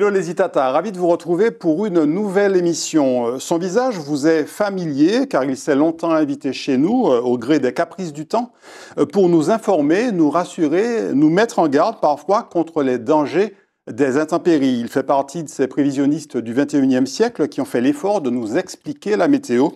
Hello les Itata, ravi de vous retrouver pour une nouvelle émission. Euh, son visage vous est familier car il s'est longtemps invité chez nous euh, au gré des caprices du temps euh, pour nous informer, nous rassurer, nous mettre en garde parfois contre les dangers des intempéries. Il fait partie de ces prévisionnistes du 21e siècle qui ont fait l'effort de nous expliquer la météo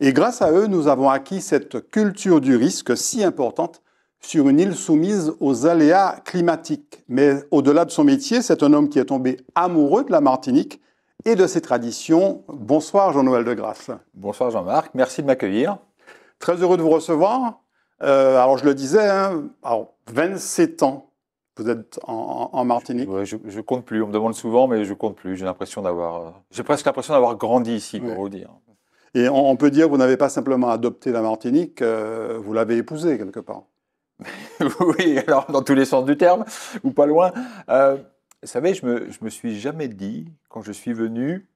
et grâce à eux, nous avons acquis cette culture du risque si importante sur une île soumise aux aléas climatiques. Mais au-delà de son métier, c'est un homme qui est tombé amoureux de la Martinique et de ses traditions. Bonsoir Jean-Noël de Grasse. Bonsoir Jean-Marc, merci de m'accueillir. Très heureux de vous recevoir. Euh, alors je le disais, 27 hein, ans vous êtes en, Martinique je, je, compte plus. On me demande souvent, mais je compte plus. J'ai l'impression d'avoir, euh, j'ai presque l'impression d'avoir grandi ici, pour vous dire. Et on, peut dire que vous n'avez pas simplement adopté la Martinique, euh, vous l'avez épousée quelque part. oui, alors dans tous les sens du terme, ou pas loin. Euh, vous savez, je me, je me suis jamais dit, quand je suis venu,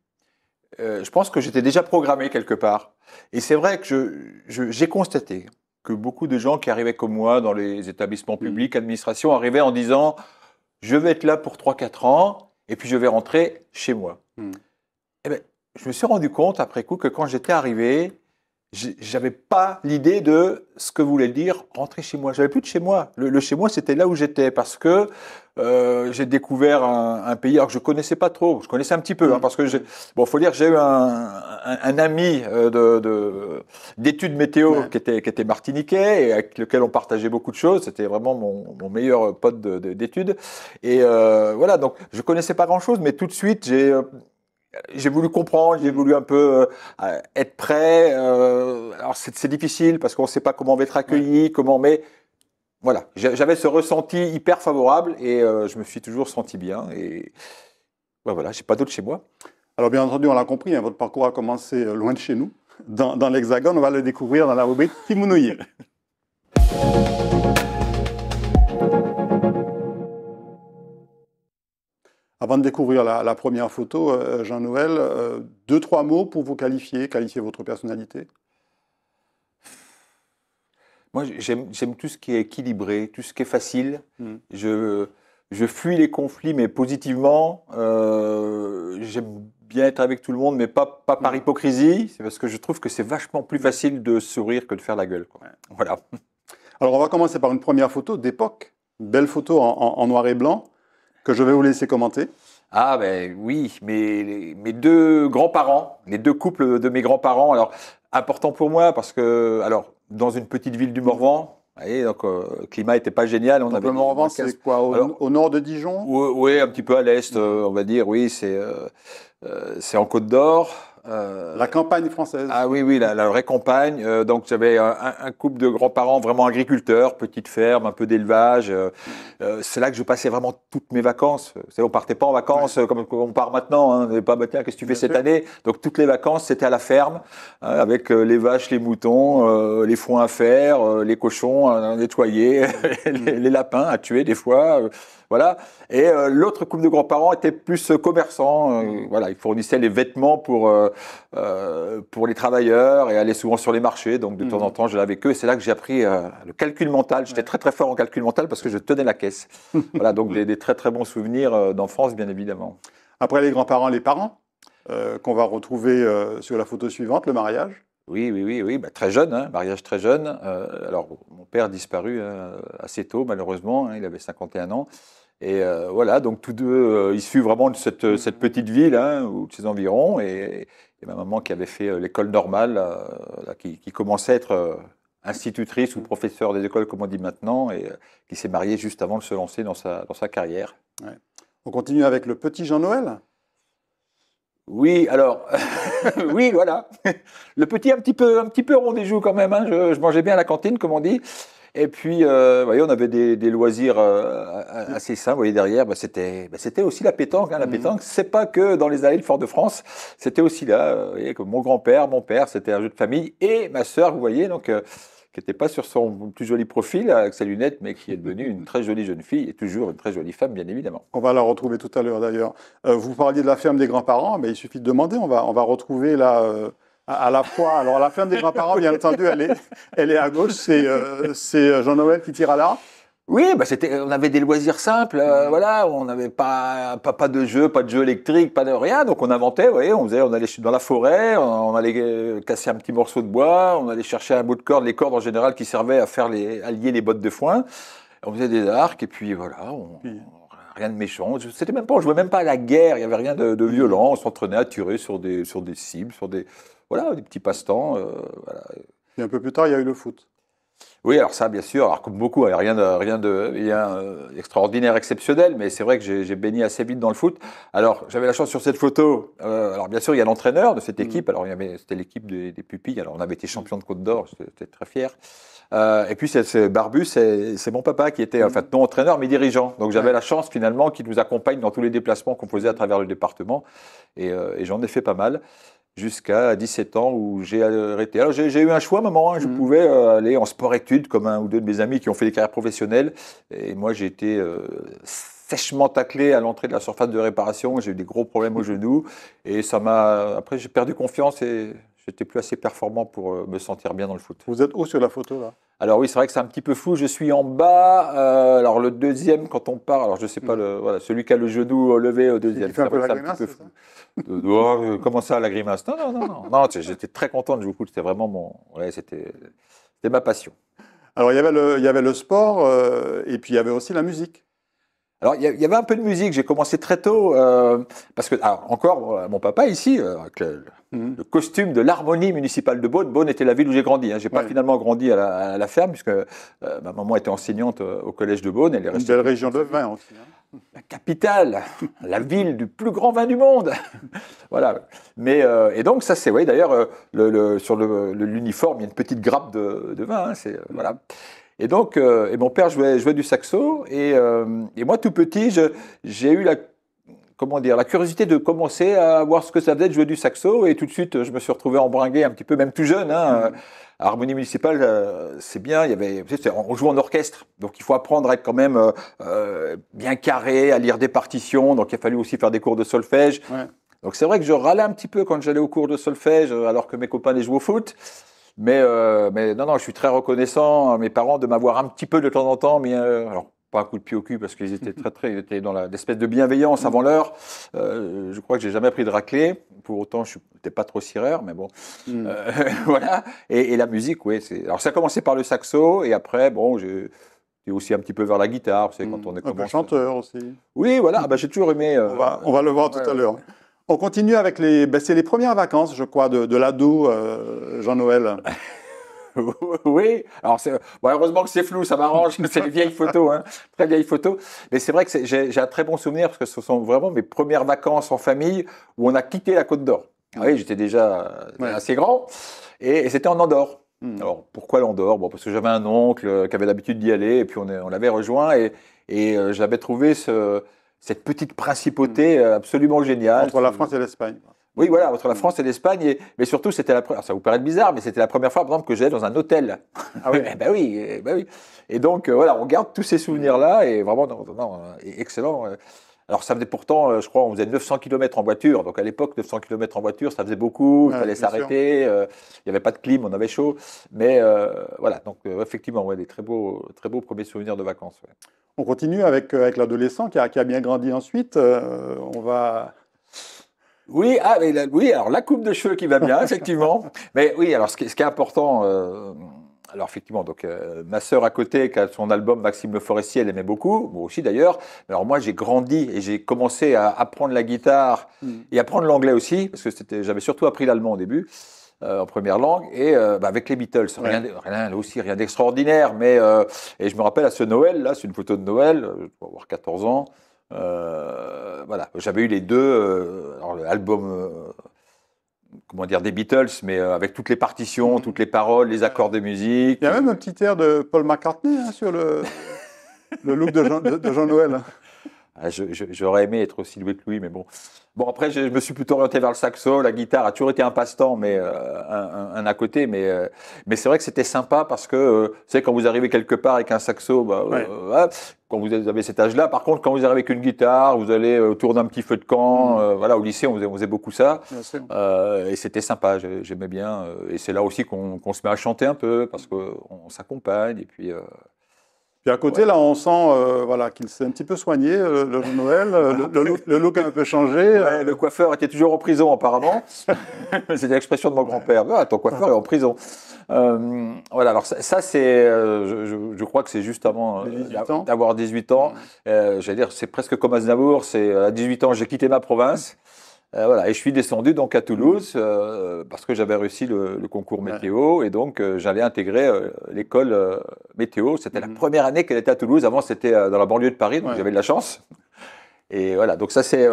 euh, je pense que j'étais déjà programmé quelque part. Et c'est vrai que j'ai constaté que beaucoup de gens qui arrivaient comme moi dans les établissements hmm. publics, administration, arrivaient en disant je vais être là pour 3-4 ans et puis je vais rentrer chez moi. Hmm. Eh ben, je me suis rendu compte après coup que quand j'étais arrivé, j'avais pas l'idée de ce que voulait dire rentrer chez moi. J'avais plus de chez moi. Le, chez moi, c'était là où j'étais parce que euh, j'ai découvert un, pays alors que je connaissais pas trop. Je connaissais un petit peu hein, mm. parce que bon, faut dire, j'ai eu un, un, ami euh, de d'études météo qui était qui était martiniquais et avec lequel on partageait beaucoup de choses. C'était vraiment mon, mon, meilleur pote d'études. Et euh, voilà, donc je connaissais pas grand chose, mais tout de suite j'ai euh, j'ai voulu comprendre, j'ai voulu un peu euh, euh, être prêt. Euh, alors c'est difficile parce qu'on ne sait pas comment on va être accueilli, comment, mais voilà, j'avais ce ressenti hyper favorable et je me suis toujours senti bien. Et voilà, voilà, j'ai pas d'autre chez moi. Alors bien entendu, on l'a compris, hein, votre parcours a commencé loin de chez nous, dans, l'Hexagone. On va le découvrir dans la rubrique Timounouille. Avant de découvrir la, première photo, euh, Jean-Noël, euh, deux, trois mots pour vous qualifier, qualifier votre personnalité Moi, j'aime tout ce qui est équilibré, tout ce qui est facile. Hmm. Je, je fuis les conflits, mais positivement. Euh, j'aime bien être avec tout le monde, mais pas, pas par hmm. hypocrisie. C'est parce que je trouve que c'est vachement plus facile de sourire que de faire la gueule. Voilà. Alors, on va commencer par une première photo d'époque. Belle photo en noir et blanc que je vais vous laisser commenter. Ah ben oui, mes, mes deux grands-parents, les deux couples de mes grands-parents, alors important pour moi parce que, alors, dans une petite ville du Morvan, vous voyez, donc euh, le climat n'était pas génial. On le Morvan, c'est quoi au, nord de Dijon Oui, un petit peu à l'est, euh, on va dire, oui, c'est euh, C'est en Côte d'Or. Euh, la campagne française. Ah oui, oui, la, vraie campagne. Euh, donc j'avais un, couple de grands-parents vraiment agriculteurs, petite ferme, un peu d'élevage. Euh, c'est là que je passais vraiment toutes mes vacances. On partait pas en vacances comme on part maintenant. Hein. On n'est pas maintenant. Bah, qu'est-ce que tu fais cette année Donc toutes les vacances, c'était à la ferme, hein, avec les vaches, les moutons, les foins à faire, les cochons à nettoyer, mm. les, lapins à tuer des fois. Et euh, l'autre couple de grands-parents était plus euh, commerçant. Euh, mmh. voilà, ils fournissaient les vêtements pour, pour les travailleurs et allaient souvent sur les marchés. Donc de temps en mmh. temps, j'allais avec eux. Et c'est là que j'ai appris le calcul mental. J'étais très très fort en calcul mental parce que je tenais la caisse. voilà, donc des, des, très très bons souvenirs d'enfance, bien évidemment. Après les grands-parents, les parents, qu'on va retrouver sur la photo suivante, le mariage. Oui, oui, oui, oui. Bah, très jeune, hein. mariage très jeune. alors, mon père disparu assez tôt, malheureusement, hein. il avait 51 ans. Et euh, voilà, donc tous deux euh, issus vraiment de cette, euh, petite ville hein, ou de ses environs. Et, ma maman qui avait fait l'école normale, qui, commençait à être institutrice ou professeur des écoles, comme on dit maintenant, et qui s'est mariée juste avant de se lancer dans sa, dans sa carrière. On continue avec le petit Jean-Noël oui, alors, oui, voilà. Le petit, un petit peu, un petit peu rond des joues quand même. Hein. Je, je, mangeais bien à la cantine, comme on dit. Et puis, euh, voyez, on avait des, loisirs euh, assez sains, Vous voyez, derrière, bah, c'était, bah, c'était aussi la pétanque. Hein, la mhm. pétanque, c'est pas que dans les allées de Fort-de-France. C'était aussi là. Euh, vous voyez, comme mon grand-père, mon père, c'était un jeu de famille. Et ma sœur, vous voyez, donc, euh, qui n'était pas sur son plus joli profil avec sa lunette, mais qui est devenue une très jolie jeune fille et toujours une très jolie femme, bien évidemment. On va la retrouver tout à l'heure, d'ailleurs. vous parliez de la ferme des grands-parents, mais il suffit de demander. On va, on va retrouver là à la fois. Alors, à la fin des grands-parents, bien entendu, elle est, elle est à gauche, c'est euh, euh, Jean-Noël qui tire à Oui, bah c'était, on avait des loisirs simples, euh, voilà, on n'avait pas, pas, de jeu, pas de jeu électrique, pas de rien, donc on inventait, vous voyez, on faisait, on allait dans la forêt, on, allait casser un petit morceau de bois, on allait chercher un bout de corde, les cordes en général qui servaient à faire les, lier les bottes de foin, on faisait des arcs et puis voilà, on, rien de méchant. C'était même pas, jouait même pas la guerre, il n'y avait rien de, violent. On s'entraînait à tirer sur des, sur des cibles, sur des, voilà, des petits passe-temps. Euh, Et un peu plus tard, il y a eu le foot. Oui, alors ça, bien sûr, alors comme beaucoup, hein, rien de, rien de euh, extraordinaire, exceptionnel, mais c'est vrai que j'ai baigné assez vite dans le foot. Alors, j'avais la chance sur cette photo. Euh, alors, bien sûr, il y a l'entraîneur de cette mm. équipe. Alors, c'était l'équipe des, pupilles. Alors, on avait été mm. champion de Côte d'Or, j'étais très fier. Euh, et puis, c'est Barbu, c'est mon papa qui était, en mm. fait, non entraîneur, mais dirigeant. Donc, j'avais la chance, finalement, qu'il nous accompagne dans tous les déplacements composés à travers le département. et j'en ai fait pas mal jusqu'à 17 ans où j'ai arrêté. Alors j'ai eu un choix, maman. Hein. je mm. pouvais euh, aller en sport-études comme un ou deux de mes amis qui ont fait des carrières professionnelles. Et moi, j'ai été euh, sèchement taclé à l'entrée de la surface de réparation. J'ai eu des gros problèmes au genou. Et ça m'a. Après, j'ai perdu confiance et J'étais plus assez performant pour euh, me sentir bien dans le foot. Vous êtes haut sur la photo là alors oui, c'est vrai que c'est un petit peu flou. Je suis en bas. Euh, alors le deuxième, quand on part, alors je sais pas hmm. le, voilà, celui qui a le genou levé au deuxième. Il fait un peu la grimace. Oh, comment ça, la grimace Non, non, non, non. j'étais très content de jouer au foot. C'était vraiment mon, ouais, c'était, ma passion. Alors il y avait le, il y avait le sport euh, et puis il y avait aussi la musique. Alors, il y, avait un peu de musique. J'ai commencé très tôt euh, parce que encore euh, mon papa ici, euh, avec hmm. le, costume de l'harmonie municipale de Beaune. Beaune était la ville où j'ai grandi. Hein. J'ai pas finalement grandi à la, ferme puisque ma maman était enseignante au collège de Beaune. Elle est restée Une belle région de vin aussi. Hein. La capitale, la ville du plus grand vin du monde. voilà. Mais et donc ça c'est oui. D'ailleurs, le, sur l'uniforme, il y a une petite grappe de, vin. Hein. c'est voilà. Et donc, euh, et mon père jouait, du saxo. Euh, et, moi, tout petit, j'ai eu la comment dire, la curiosité de commencer à voir ce que ça faisait de jouer du saxo. Et tout de suite, je me suis retrouvé embringué un petit peu, même tout jeune. Hein. Mmh. À Harmonie municipale, euh, c'est bien. Il y avait, on joue en orchestre, donc il faut apprendre à être quand même bien carré, à lire des partitions. Donc il a fallu aussi faire des cours de solfège. Donc c'est vrai que je râlais un petit peu quand j'allais aux cours de solfège, alors que mes copains les jouaient au foot. Mais, euh, mais non, non, je suis très reconnaissant à mes parents de m'avoir un petit peu de temps en temps, mais euh, alors pas un coup de pied au cul parce qu'ils étaient très très ils étaient dans l'espèce de bienveillance avant l'heure. Euh, je crois que j'ai jamais pris de raclée. Pour autant, je n'étais pas trop sireur, mais bon, hmm. voilà. Et, la musique, oui. Alors ça a commencé par le saxo et après, bon, j'ai aussi un petit peu vers la guitare, c'est hmm. quand on est un chanteur aussi. Oui, voilà. Ah, bah, j'ai toujours aimé. on, va, on va le voir tout à l'heure. On continue avec les. Ben, c'est les premières vacances, je crois, de, de l'ado, euh, Jean-Noël. oui, alors heureusement que c'est flou, ça m'arrange, c'est les vieilles photos, hein, très vieilles photos. Mais c'est vrai que j'ai un très bon souvenir parce que ce sont vraiment mes premières vacances en famille où on a quitté la Côte d'Or. Ah oui, j'étais déjà euh, assez grand et, c'était en Andorre. Hmm. Alors pourquoi l'Andorre bon, Parce que j'avais un oncle euh, qui avait l'habitude d'y aller et puis on, l'avait rejoint et j'avais trouvé ce, cette petite principauté hmm. euh, absolument géniale. Entre la France et l'Espagne. Oui, voilà, entre la hmm. France et l'Espagne. Mais surtout, c'était la première. Ça vous paraît bizarre, mais c'était la première fois, par exemple, que j'allais dans un hôtel. Ah oui. Eh ben oui, eh ben oui. Et donc, euh, voilà, on garde tous ces souvenirs-là. Et vraiment, non, non, excellent. Euh, alors ça faisait pourtant, euh, je crois, on faisait 900 km en voiture. Donc à l'époque, 900 km en voiture, ça faisait beaucoup. Il fallait s'arrêter. Euh, il n'y avait pas de clim, on avait chaud. Mais euh, voilà, donc effectivement, ouais, des très beaux, très beaux premiers souvenirs de vacances. On continue avec, avec l'adolescent qui a, bien grandi ensuite. on va oui, ah, alors la coupe de cheveux qui va bien, effectivement. mais oui, alors ce qui, est important, alors effectivement, donc euh, ma sœur à côté, qui a son album Maxime Le Forestier, elle aimait beaucoup, moi aussi d'ailleurs. Alors moi, j'ai grandi et j'ai commencé à apprendre la guitare mm. et et apprendre l'anglais aussi, parce que j'avais surtout appris l'allemand au début. Euh, en première langue et euh, bah, avec les Beatles. Rien, aussi, rien d'extraordinaire, mais et je me rappelle à ce Noël là, c'est une photo de Noël, je avoir 14 ans. voilà, j'avais eu les deux, alors l'album comment dire, des Beatles, mais euh, avec toutes les partitions, toutes les paroles, les accords de musique. Il y a même un petit air de Paul McCartney hein, sur le, le look de Jean Noël. Hein. Ah, j'aurais aimé être aussi doué que lui, mais bon. Bon, après, je, me suis plutôt orienté vers le saxo. La guitare a toujours été un passe-temps, mais euh, un, à côté. Mais, euh, mais c'est vrai que c'était sympa parce que, euh, vous savez, quand vous arrivez quelque part avec un saxo, bah, euh, quand vous avez cet âge-là. Par contre, quand vous arrivez avec une guitare, vous allez autour d'un petit feu de camp. Mm. voilà, au lycée, on faisait, beaucoup ça. et c'était sympa, j'aimais bien. Et c'est là aussi qu'on se met à chanter un peu, parce qu'on s'accompagne. Et puis, puis à côté, là, on sent euh, voilà, qu'il s'est un petit peu soigné, euh, le, Noël, euh, le, look, a un peu changé. le coiffeur était toujours en prison, apparemment. c'est l'expression de mon grand-père. Ah, ton coiffeur est en prison. voilà, alors ça, c'est, je, crois que c'est juste avant d'avoir 18 ans. J'allais dire, c'est presque comme Aznavour, c'est à 18 ans, j'ai quitté ma province. Euh, voilà, et je suis descendu donc à Toulouse euh, parce que j'avais réussi le, concours météo et donc euh, j'avais intégré l'école météo. C'était la mhm. première année qu'elle était à Toulouse. Avant, c'était dans la banlieue de Paris, donc j'avais de la chance. Et voilà, donc ça c'est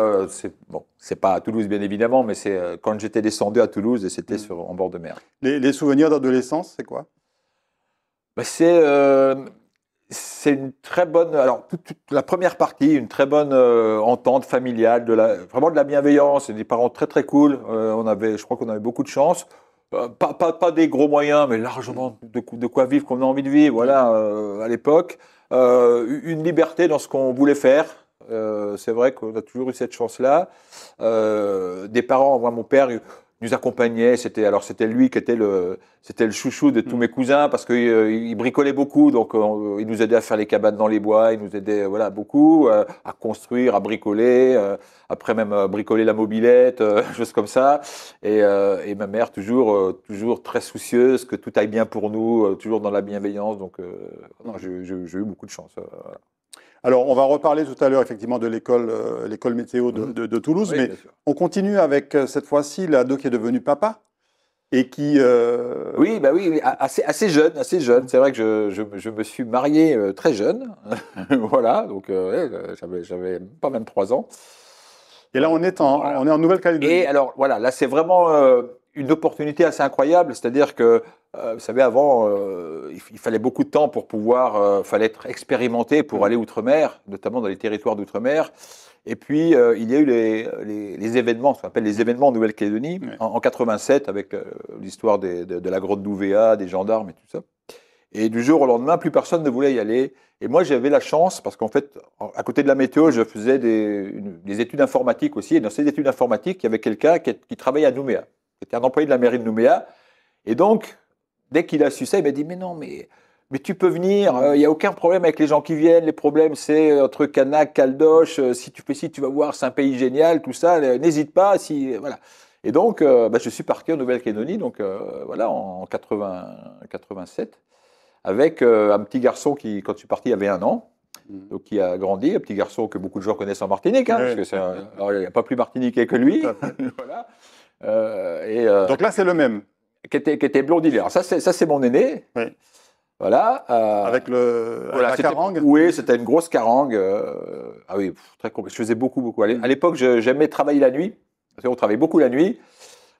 bon, c'est pas à Toulouse bien évidemment, mais c'est quand j'étais descendu à Toulouse et c'était mhm. sur en bord de mer. Les, souvenirs d'adolescence, c'est quoi ben, C'est c'est une très bonne, alors toute, la première partie, une très bonne euh, entente familiale, de la, vraiment de la bienveillance, et des parents très très cool. Euh, on avait, je crois qu'on avait beaucoup de chance. Euh, pas, des gros moyens, mais largement de, de quoi vivre qu'on a envie de vivre, voilà, à l'époque. une liberté dans ce qu'on voulait faire. c'est vrai qu'on a toujours eu cette chance-là. des parents, moi, mon père, nous accompagnait. C'était alors c'était lui qui était le c'était le chouchou de tous mm. mes cousins parce qu'il euh, il bricolait beaucoup, donc euh, il nous aidait à faire les cabanes dans les bois, il nous aidait voilà beaucoup euh, à construire, à bricoler, après même à bricoler la mobilette, choses comme ça. Et, et ma mère toujours toujours très soucieuse que tout aille bien pour nous, toujours dans la bienveillance. Donc non j'ai eu beaucoup de chance. Alors, on va reparler tout à l'heure effectivement de l'école, euh, météo de, mhm. Toulouse, mais on continue avec euh, cette fois-ci l'ado qui est devenu papa et qui. Euh, oui, bah oui, assez, assez jeune, assez jeune. C'est vrai que je, me suis marié très jeune, voilà, donc j'avais, pas même trois ans. Et là, on est en, on est en Nouvelle-Calédonie. Et alors, voilà, là, c'est vraiment une opportunité assez incroyable, c'est-à-dire que, euh, vous savez, avant, euh, il, fallait beaucoup de temps pour pouvoir, il euh, fallait être expérimenté pour mm. aller outre-mer, notamment dans les territoires d'outre-mer. Et puis, il y a eu les, événements, ce qu'on appelle les événements en Nouvelle-Calédonie, en, 87, avec l'histoire de, la grotte d'Ouvéa, des gendarmes et tout ça. Et du jour au lendemain, plus personne ne voulait y aller. Et moi, j'avais la chance, parce qu'en fait, à côté de la météo, je faisais des, études informatiques aussi. Et dans ces études informatiques, il y avait quelqu'un qui, qui travaillait à Nouméa. C'était un employé de la mairie de Nouméa. Et donc, dès qu'il a su ça, il m'a dit Mais non, mais, mais tu peux venir, euh, il y n'y a aucun problème avec les gens qui viennent. Les problèmes, c'est euh, entre Kanak Caldoche, euh, si tu fais si tu vas voir, c'est un pays génial, tout ça, n'hésite pas. Si, voilà. Et donc, bah, je suis parti en Nouvelle-Calédonie, donc voilà, en 80, 87, avec un petit garçon qui, quand je suis parti, avait un an. Mm. Donc, qui a grandi, un petit garçon que beaucoup de gens connaissent en Martinique, hein, parce que c'est il n'y a pas plus martiniquais que lui. voilà. Euh, et, euh, Donc là, c'est le même. Qui était, qui était Alors ça, c'est mon aîné. Oui. Voilà. Euh, avec le la carangue Oui, c'était une grosse carangue. ah oui, très compliqué. Je faisais beaucoup, beaucoup. À l'époque, j'aimais travailler la nuit. on travaillait beaucoup la nuit.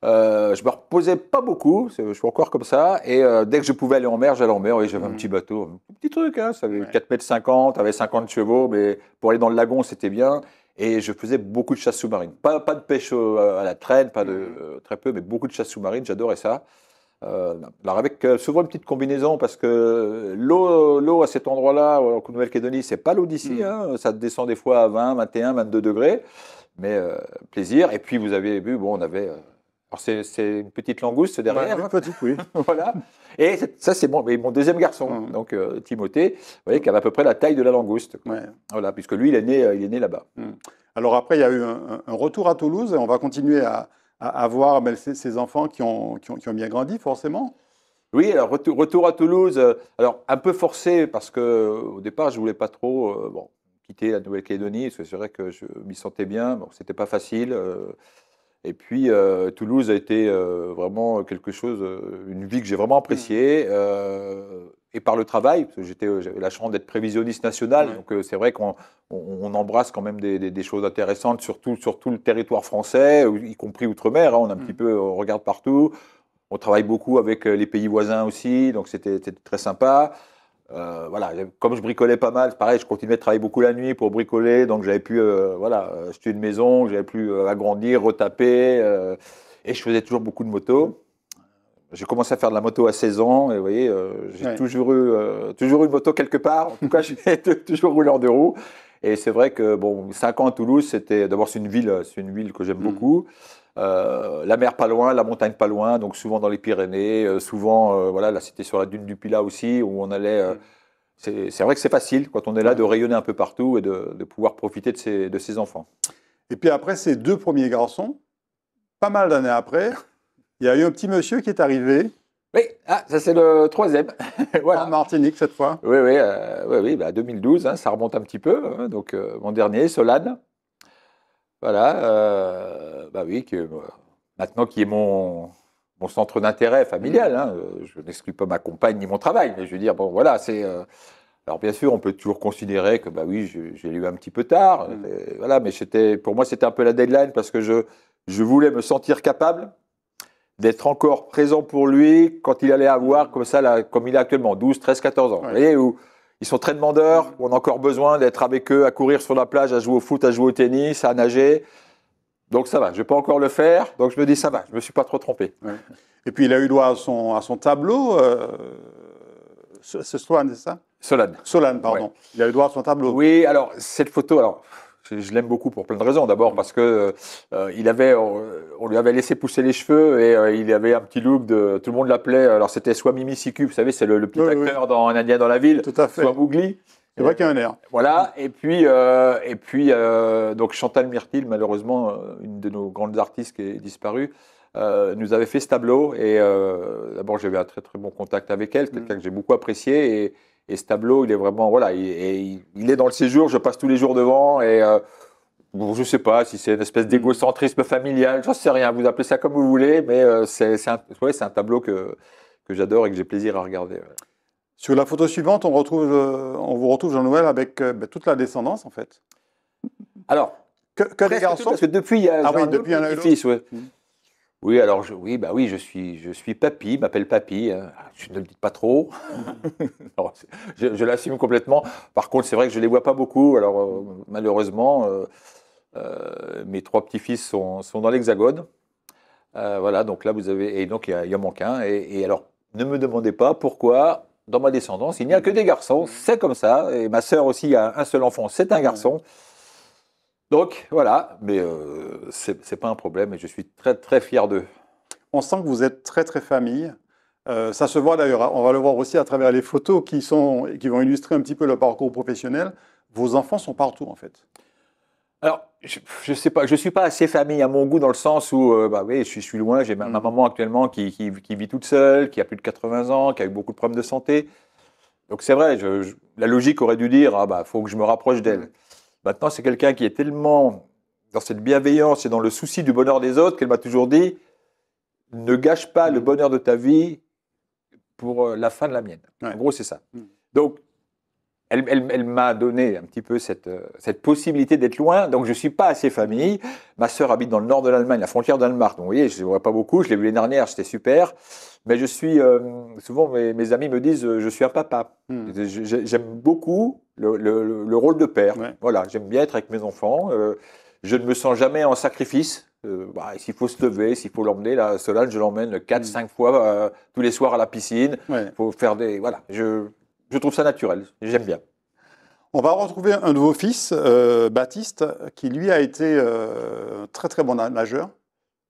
Euh, je me reposais pas beaucoup, je suis encore comme ça, et dès que je pouvais aller en mer, j'allais en mer, oui, j'avais un mmh. petit bateau, un petit truc, hein, ça avait 4,50 mètres, avait 50 chevaux, mais pour aller dans le lagon, c'était bien. Et je faisais beaucoup de chasse sous-marine. Pas, pas de pêche euh, à la traîne, pas de, mhm. euh, très peu, mais beaucoup de chasse sous-marine, j'adorais ça. Euh, alors avec souvent une petite combinaison parce que l'eau, à cet endroit-là, en Nouvelle-Calédonie, c'est pas l'eau d'ici. Mhm. Hein, ça descend des fois à 20, 21, 22 degrés, mais plaisir. Et puis vous avez vu, bon, on avait c'est une petite langouste derrière. Un une hein. petite, oui. voilà. Et ça, c'est mon, mon deuxième garçon, mm. donc euh, Timothée, vous voyez, qui avait à peu près la taille de la langouste. Voilà, puisque lui, il est né, euh, il est né là-bas. Mm. Alors après, il y a eu un, retour à Toulouse et on va continuer à, à, voir ces, enfants qui ont, bien grandi, forcément. Oui, alors retour, à Toulouse, euh, alors un peu forcé parce que au départ, je voulais pas trop. quitter la Nouvelle-Calédonie, parce que c'est vrai que je m'y sentais bien, bon, c'était pas facile, et puis euh, Toulouse a été euh, vraiment quelque chose, euh, une vie que j'ai vraiment mmh. appréciée. et par le travail, parce que j'avais la chance d'être prévisionniste national, donc c'est vrai qu'on embrasse quand même des, choses intéressantes sur tout, le territoire français, y compris outre-mer. Hein, on a un mmh. petit peu, on regarde partout. On travaille beaucoup avec les pays voisins aussi, donc c'était très sympa. Euh, voilà, comme je bricolais pas mal, pareil, je continuais à travailler beaucoup la nuit pour bricoler, donc j'avais pu euh, voilà, euh, acheter une maison, j'avais pu agrandir, retaper, et je faisais toujours beaucoup de moto. J'ai commencé à faire de la moto à 16 ans, et vous voyez, j'ai toujours, eu, toujours une moto quelque part, en tout cas, j'ai toujours roulant de roues, Et c'est vrai que, bon, 5 ans à Toulouse, c'était, d'abord, c'est une ville, c'est une ville que j'aime mm. beaucoup. Euh, la mer pas loin, la montagne pas loin, donc souvent dans les Pyrénées, euh, souvent, euh, voilà, là c'était sur la dune du Pilat aussi, où on allait. c'est vrai que c'est facile quand on est là de rayonner un peu partout et de, pouvoir profiter de ses, enfants. Et puis après ces deux premiers garçons, pas mal d'années après, il y a eu un petit monsieur qui est arrivé. Oui, ah, ça c'est le troisième. voilà. En Martinique cette fois. Oui, oui, oui, bah, 2012, hein, ça remonte un petit peu. Hein, donc mon dernier, Solane. Voilà, euh, bah oui, que euh, maintenant qui est mon, mon centre d'intérêt familial, mm. hein, euh, je n'exclus pas ma compagne ni mon travail, mais je veux dire, bon voilà, c'est. alors bien sûr, on peut toujours considérer que bah oui, j'ai lu un petit peu tard, mm. voilà, mais c'était pour moi c'était un peu la deadline parce que je je voulais me sentir capable d'être encore présent pour lui quand il allait avoir mm. comme ça, là, comme il a actuellement, 12, 13, 14 ans. Vous voyez, où, ils sont très demandeurs. Mm. On a encore besoin d'être avec eux, à courir sur la plage, à jouer au foot, à jouer au tennis, à nager. Donc ça va, je ne vais pas encore le faire. Donc je me dis ça va, je ne me suis pas trop trompé. Et puis il a eu droit à son, à son tableau. Euh... C'est Solane, c'est ça Solane. Solane, pardon. Il a eu droit à son tableau. Oui, alors cette photo, alors je, l'aime beaucoup pour plein de raisons. D'abord parce que euh, il avait, on, lui avait laissé pousser les cheveux et euh, il avait un petit look de, tout le monde l'appelait. Alors c'était soit Mimi Siku, vous savez, c'est le, petit acteur dans Indien dans la ville, Tout à fait. soit Bougli. C'est vrai qu'il a un air. Voilà, et puis, euh, et puis donc Chantal Myrtil, malheureusement, une de nos grandes artistes qui est disparue, nous avait fait ce tableau. Et d'abord, j'avais un très très bon contact avec elle, mm. quelqu'un que j'ai beaucoup apprécié. Et, et ce tableau, il est vraiment, voilà, il, est dans le séjour, je passe tous les jours devant et je euh, bon, je sais pas si c'est une espèce d'égocentrisme familial, je ne sais rien, vous appelez ça comme vous voulez, mais euh, c'est un, tableau que, que j'adore et que j'ai plaisir à regarder. Sur la photo suivante, on, retrouve, euh, on vous retrouve, Jean-Noël, avec bah, toute la descendance, en fait. Alors, que, des garçons. parce que depuis, il y a ah un, fils, ouais. Mmh. Oui, alors oui, bah oui, je suis, je papy, m'appelle papy. Hein. Ah, ne le dites pas trop. je, l'assume complètement. Par contre, c'est vrai que je ne les vois pas beaucoup. Alors euh, malheureusement, euh, euh, mes trois petits-fils sont, dans l'Hexagone. voilà, donc là vous avez et donc il y, en manque un. Et, et, alors ne me demandez pas pourquoi. Dans ma descendance, il n'y a que des garçons. Mmh. C'est comme ça. Et ma sœur aussi a un seul enfant. C'est un mmh. garçon. Donc voilà, mais euh, c'est ce n'est pas un problème et je suis très très fier d'eux. On sent que vous êtes très très famille. Euh, ça se voit d'ailleurs, hein. on va le voir aussi à travers les photos qui, sont, qui vont illustrer un petit peu le parcours professionnel. Vos enfants sont partout en fait. Alors, je ne sais pas, je suis pas assez famille à mon goût dans le sens où, euh, bah oui, je, suis loin, j'ai ma, mm. maman actuellement qui, vit toute seule, qui a plus de 80 ans, qui a eu beaucoup de problèmes de santé. Donc c'est vrai, la logique aurait dû dire, il ah bah, faut que je me rapproche d'elle. Mm. Maintenant, c'est quelqu'un qui est tellement dans cette bienveillance et dans le souci du bonheur des autres qu'elle m'a toujours dit ne gâche pas le bonheur de ta vie pour euh, la fin de la mienne. En gros, c'est ça. Mm. Donc, elle, m'a donné un petit peu cette, euh, cette possibilité d'être loin. Donc, je ne suis pas assez famille. Ma sœur habite dans le nord de l'Allemagne, la frontière d'Allemagne. Donc, vous voyez, je ne vois pas beaucoup. Je l'ai vu l'année dernière, c'était super. Mais je suis. Euh, souvent, mes, amis me disent euh, je suis un papa. Hmm. J'aime beaucoup le, rôle de père. Voilà, j'aime bien être avec mes enfants. je ne me sens jamais en sacrifice. Bah, s'il faut se lever, s'il faut l'emmener, là, Solange, je l'emmène 4-5 hmm. fois tous les soirs à la piscine. Il faut faire des. Voilà. Je, je trouve ça naturel, j'aime bien. On va retrouver un de vos fils, euh, Baptiste, qui lui a été euh, très très bon nageur.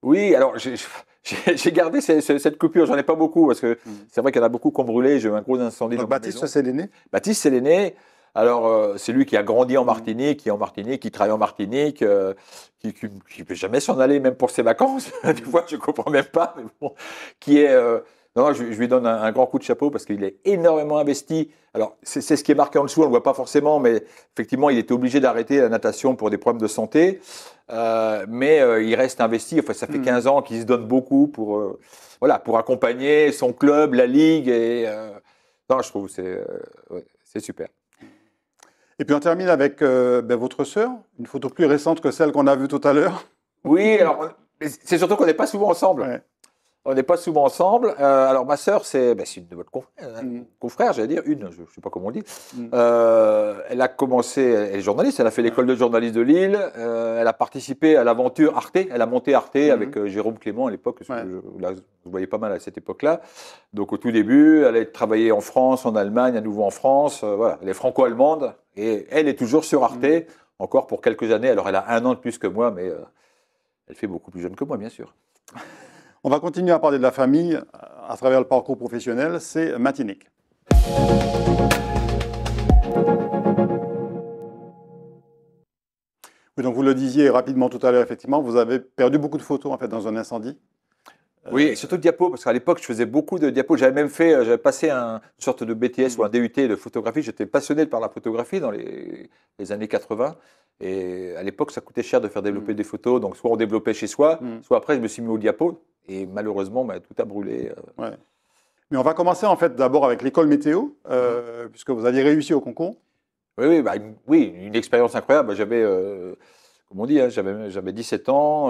Oui, alors j'ai gardé cette coupure, j'en ai pas beaucoup, parce que hmm. c'est vrai qu'il y en a beaucoup qui ont brûlé, j'ai eu un gros incendie. Donc maison. Baptiste, c'est l'aîné Baptiste, c'est l'aîné. Alors, euh, c'est lui qui a grandi en hmm. Martinique, qui est en Martinique, qui travaille en Martinique, qui ne peut jamais s'en aller, même pour ses vacances. Hmm. Des fois, je ne comprends même pas, mais bon, qui est. Non, je, lui donne un, grand coup de chapeau parce qu'il est énormément investi. Alors, c'est ce qui est marqué en dessous, on ne le voit pas forcément, mais effectivement, il était obligé d'arrêter la natation pour des problèmes de santé. Euh, mais euh, il reste investi. Enfin, ça fait 15 hmm. ans qu'il se donne beaucoup pour, euh, voilà, pour accompagner son club, la ligue. Et, non, je trouve c'est c'est super. Et puis on termine avec ben, votre sœur, une photo plus récente que celle qu'on a vue tout à l'heure. Oui, alors c'est surtout qu'on n'est pas souvent ensemble. Ouais. On n'est pas souvent ensemble. Euh, alors, ma sœur, c'est ben, une de votre euh, mm. confrère, j'allais dire, une, je ne sais pas comment on dit. Mm. Euh, elle a commencé, elle est journaliste, elle a fait l'école de journaliste de Lille, elle a participé à l'aventure Arte, elle a monté Arte mm-hmm. avec Jérôme Clément à l'époque, vous voyez pas mal à cette époque-là. Donc, au tout début, elle a travaillé en France, en Allemagne, à nouveau en France, voilà, elle est franco-allemande et elle est toujours sur Arte, mm. encore pour quelques années. Alors, elle a un an de plus que moi, mais elle fait beaucoup plus jeune que moi, bien sûr. On va continuer à parler de la famille euh, à travers le parcours professionnel, c'est Matinique. Oui, donc vous le disiez rapidement tout à l'heure, effectivement, vous avez perdu beaucoup de photos en fait dans un incendie. Euh, oui, surtout surtout diapos, parce qu'à l'époque, je faisais beaucoup de diapos. J'avais même fait, euh, j'avais passé un, une sorte de BTS ou un DUT de photographie. J'étais passionné par la photographie dans les, années 80. Et à l'époque, ça coûtait cher de faire développer mmh. des photos. Donc, soit on développait chez soi, mmh. soit après, je me suis mis au diapo, et malheureusement, bah, tout a brûlé. Euh. Mais on va commencer en fait d'abord avec l'école météo, euh, mhm. puisque vous aviez réussi au concours. Oui, oui, bah, oui une expérience incroyable. Bah, j'avais, euh, comme on dit, hein, j'avais, j'avais 17 ans.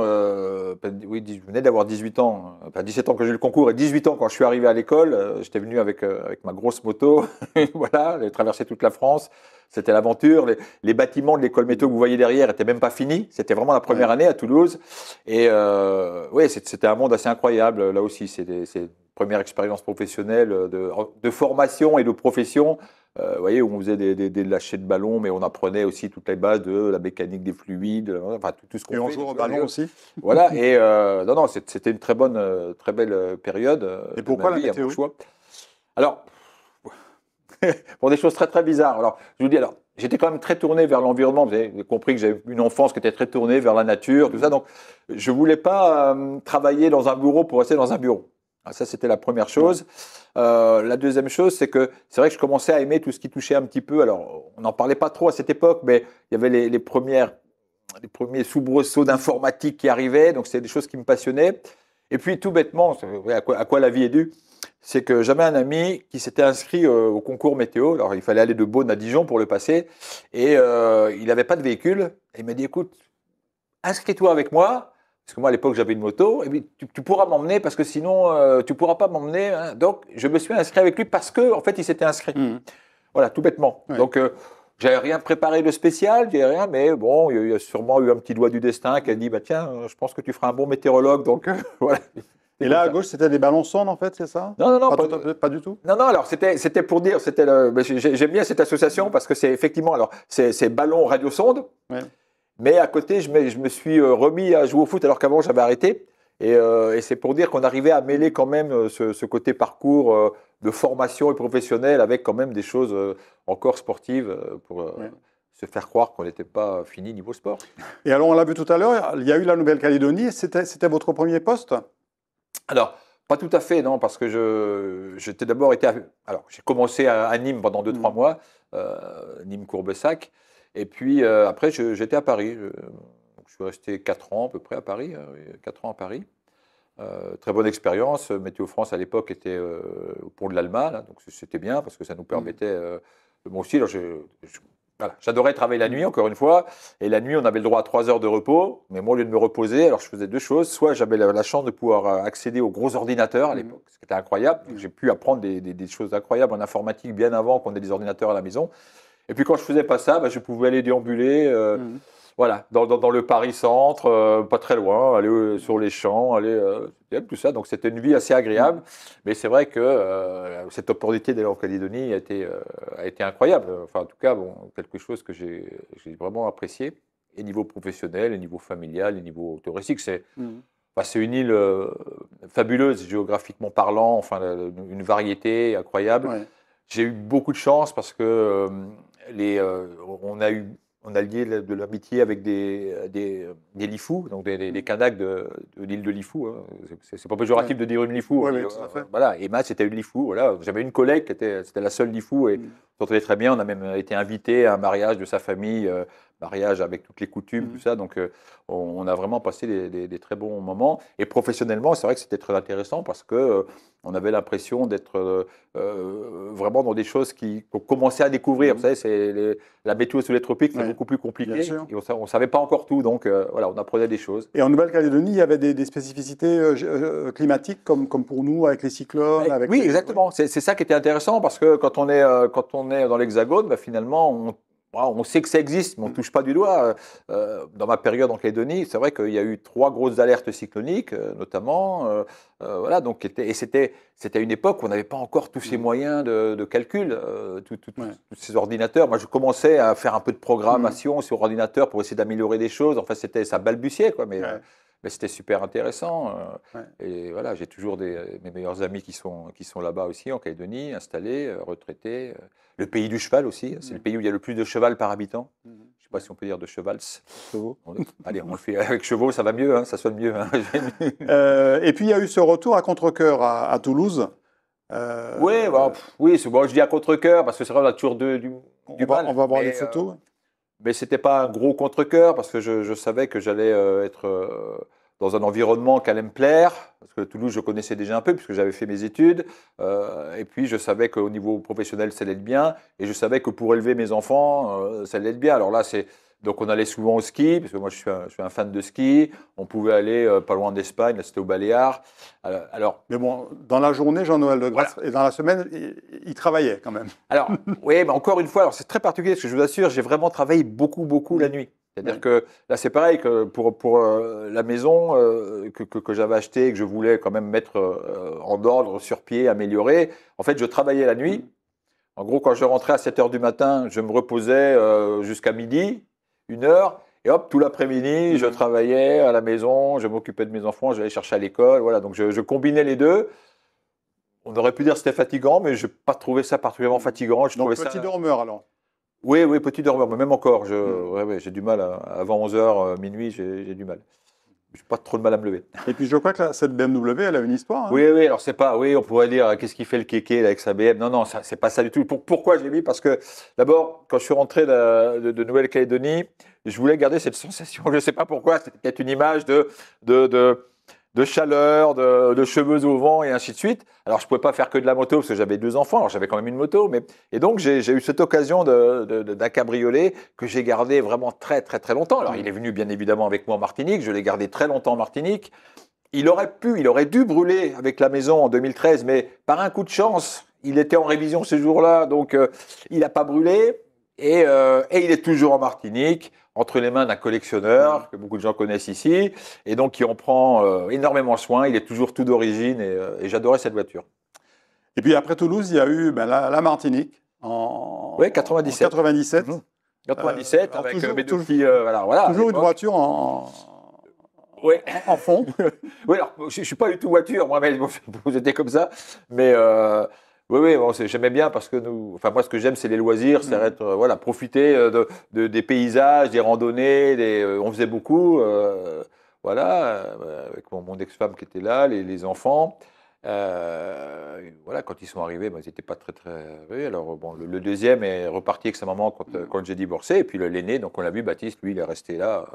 oui, je venais d'avoir 18 ans. Enfin, 17 ans que j'ai eu le concours et 18 ans quand je suis arrivé à l'école. J'étais venu avec, avec ma grosse moto. voilà, j'ai traversé toute la France. C'était l'aventure. Les, bâtiments de l'école météo que vous voyez derrière n'étaient même pas finis. C'était vraiment la première année à Toulouse. Et euh, oui, c'était un monde assez incroyable. Là aussi, c'est une première expérience professionnelle de, formation et de profession. Euh, vous voyez, où on faisait des, des, lâchers de ballon, mais on apprenait aussi toutes les bases de la mécanique des fluides, enfin tout, ce qu'on fait. Et on jouait au ballon aussi. Voilà, et euh, non, non, c'était une très bonne, très belle période. Et pourquoi la météo Alors, pour des choses très très bizarres. Alors, je vous dis, alors, j'étais quand même très tourné vers l'environnement. Vous avez compris que j'avais une enfance qui était très tournée vers la nature, tout ça. Donc, je voulais pas euh, travailler dans un bureau pour rester dans un bureau. Ah, ça, c'était la première chose. Euh, la deuxième chose, c'est que c'est vrai que je commençais à aimer tout ce qui touchait un petit peu. Alors, on n'en parlait pas trop à cette époque, mais il y avait les, les premières les premiers soubresauts d'informatique qui arrivaient, donc c'est des choses qui me passionnaient. Et puis tout bêtement, à quoi, la vie est due, c'est que j'avais un ami qui s'était inscrit euh, au concours météo. Alors il fallait aller de Beaune à Dijon pour le passer. Et euh, il n'avait pas de véhicule. Et il m'a dit, écoute, inscris-toi avec moi. Parce que moi, à l'époque, j'avais une moto. Et puis, tu, pourras m'emmener parce que sinon, tu euh, tu pourras pas m'emmener. Hein. Donc, je me suis inscrit avec lui parce que, en fait, il s'était inscrit. Mmh. Voilà, tout bêtement. Donc, j'avais rien préparé de spécial, j'avais rien, mais bon, il y a sûrement eu un petit doigt du destin qui a dit, bah tiens, je pense que tu feras un bon météorologue, donc euh, voilà. Et là, à gauche, c'était des ballons sondes, en fait, c'est ça Non, non, non. Pas, du tout Non, non, alors, c'était pour dire, c'était bah, j'aime bien cette association parce que c'est effectivement, alors, c'est ballons radio mais à côté, je je me suis euh, remis à jouer au foot alors qu'avant, j'avais arrêté. Euh, et, c'est pour dire qu'on arrivait à mêler quand même euh, ce, côté parcours euh, de formation et professionnel avec quand même des choses encore sportives pour se faire croire qu'on n'était pas fini niveau sport. Et alors, on l'a vu tout à l'heure, il y a eu la Nouvelle-Calédonie. C'était votre premier poste Alors, pas tout à fait, non, parce que j'étais d'abord été. À, alors, j'ai commencé à, Nîmes pendant 2-3 mm. mois, Nîmes-Courbesac. Et puis après, j'étais à Paris suis resté 4 ans à peu près à Paris, 4 hein, ans à Paris. Euh, très bonne expérience. Météo France à l'époque était euh, au pont de l'Allemagne, hein, donc c'était bien parce que ça nous hmm. permettait. Euh, moi aussi, j'adorais travailler la nuit, encore une fois. Et la nuit, on avait le droit à 3 heures de repos. Mais moi, au lieu de me reposer, alors je faisais deux choses. Soit j'avais la, chance de pouvoir accéder aux gros ordinateurs à hmm. l'époque, ce qui était incroyable. Hmm. J'ai pu apprendre des, choses incroyables en informatique bien avant qu'on ait des ordinateurs à la maison. Et puis quand je faisais pas ça, bah, je pouvais aller déambuler. Voilà, dans, le Paris-Centre, euh, pas très loin, aller euh, sur les champs, aller euh, tout ça. Donc c'était une vie assez agréable. Mm. Mais c'est vrai que cette opportunité d'aller en Calédonie a été, incroyable. Enfin, en tout cas, bon, quelque chose que j'ai vraiment apprécié, et niveau professionnel, et niveau familial, et niveau touristique. C'est mm. bah, une île fabuleuse, géographiquement parlant, enfin, une variété incroyable. J'ai eu beaucoup de chance parce que les, on a eu on a lié de l'amitié avec des, des, des Lifou, donc des, des, mm. de, l'île de Lifou. Hein. C'est pas péjoratif de dire une Lifou. Euh, voilà, Emma, c'était une Lifou. Voilà. J'avais une collègue qui était, la seule Lifou et mm. on s'entendait très bien. On a même été invité à un mariage de sa famille euh, mariage avec toutes les coutumes, mmh. tout ça. Donc, euh, on, a vraiment passé des, très bons moments. Et professionnellement, c'est vrai que c'était très intéressant parce que euh, on avait l'impression d'être euh, vraiment dans des choses qui qu'on commençait à découvrir. Mmh. Vous savez, c'est la météo sous les tropiques, c'est beaucoup plus compliqué. Et on ne savait pas encore tout, donc voilà, on apprenait des choses. Et en Nouvelle-Calédonie, il y avait des, spécificités climatiques comme, comme pour nous, avec les cyclones. oui, exactement. C'est, ça qui était intéressant parce que quand on est, quand on est dans l'Hexagone, bah, finalement, on on sait que ça existe, mais on ne mm. touche pas du doigt. Euh, euh, dans ma période en Calédonie, c'est vrai qu'il y a eu trois grosses alertes cycloniques, euh, notamment. voilà, donc, et c'était, c'était une époque où on n'avait pas encore tous ces mm. moyens de, calcul, tous ces ordinateurs. Moi, je commençais à faire un peu de mm. programmation sur ordinateur pour essayer d'améliorer des choses. fait, c'était, ça balbutiait, quoi. Mais, mais c'était super intéressant. Euh, et voilà, j'ai toujours euh, mes meilleurs amis qui sont, qui sont là-bas aussi, en Calédonie, installés, euh, retraités. Le pays du cheval aussi, hein, c'est le mm. pays où il y a le plus de chevaux par habitant. Mm. Je ne sais pas si on peut dire de chevals. allez, on le fait avec chevaux, ça va mieux, hein, ça sonne mieux. Hein, et puis il y a eu ce retour à contre-coeur à, Toulouse. Bah, oui, bah, bon, je dis à contre-coeur parce que c'est vrai, la tour toujours du, on On va voir les photos. Mais ce n'était pas un gros contre-coeur parce que je, savais que j'allais euh, être euh, dans un environnement qui allait me plaire. Parce que Toulouse, je connaissais déjà un peu puisque j'avais fait mes études. Euh, et puis, je savais qu'au niveau professionnel, ça allait être bien. Et je savais que pour élever mes enfants, ça allait être bien. Alors là, c'est donc on allait souvent au ski, parce que moi je suis un, fan de ski. On pouvait aller euh, pas loin d'Espagne, là c'était au Baléares. Euh, alors, Mais bon, dans la journée, Jean-Noël de Grasse, et dans la semaine, il, travaillait quand même. Alors, oui, mais encore une fois, c'est très particulier, parce que je vous assure, j'ai vraiment travaillé beaucoup, beaucoup la nuit. C'est-à-dire que là, c'est pareil pour, euh, la maison que, j'avais achetée et que je voulais quand même mettre en ordre, sur pied, améliorer. En fait, je travaillais la nuit. Mm. En gros, quand je rentrais à 7 h du matin, je me reposais jusqu'à midi une heure. Et hop, tout l'après-midi, je mhm. travaillais à la maison, je m'occupais de mes enfants, j'allais chercher à l'école. Voilà, donc je, je, combinais les deux. On aurait pu dire que c'était fatigant, mais je n'ai pas trouvé ça particulièrement fatigant. Je donc, petit dormeur alors Oui, oui, petit dormeur, mais même encore, mhm. j'ai du mal. Hein. avant 11h, euh, minuit, j'ai du mal je n'ai pas trop de mal à me lever. Et puis je crois que cette BMW, elle a une histoire. Hein. Oui, oui, alors c'est pas, oui, on pourrait dire euh, qu'est-ce qui fait le kéké avec sa BM. Non, non, c'est pas ça du tout. pourquoi je l'ai mis Parce que d'abord, quand je suis rentré de, Nouvelle-Calédonie, je voulais garder cette sensation, je ne sais pas pourquoi, c'était peut-être une image de, de, de de chaleur, de, cheveux au vent et ainsi de suite. Alors je ne pouvais pas faire que de la moto parce que j'avais deux enfants, alors j'avais quand même une moto, mais et donc j'ai eu cette occasion d'un cabriolet que j'ai gardé vraiment très très très longtemps. Alors mmh. il est venu bien évidemment avec moi en Martinique, je l'ai gardé très longtemps en Martinique. Il aurait pu, il aurait dû brûler avec la maison en 2013, mais par un coup de chance, il était en révision ce jour-là, donc euh, il n'a pas brûlé. Euh, et, il est toujours en Martinique, entre les mains d'un collectionneur mm. que beaucoup de gens connaissent ici, et donc qui en prend euh, énormément soin. Il est toujours tout d'origine, euh, et, j'adorais cette voiture. Et puis après Toulouse, il y a eu ben, la, Martinique en, oui, 97. Mm. En 97. 97 avec toujours, qui, voilà, toujours une voiture en, En fond. oui, alors je ne suis pas du tout voiture, moi, mais comme ça. Mais oui, oui, j'aimais bien parce que nous, enfin moi, ce que j'aime, c'est les loisirs, c'est mm. être, euh, voilà, profiter euh, de, des paysages, des randonnées, euh, on faisait beaucoup, voilà, avec mon, ex-femme qui était là, les enfants. Euh, voilà, quand ils sont arrivés, ben, ils n'étaient pas très très. alors euh, bon, le, deuxième est reparti avec sa maman quand, euh, j'ai divorcé, et puis l'aîné, donc on l'a vu, Baptiste, lui, il est resté là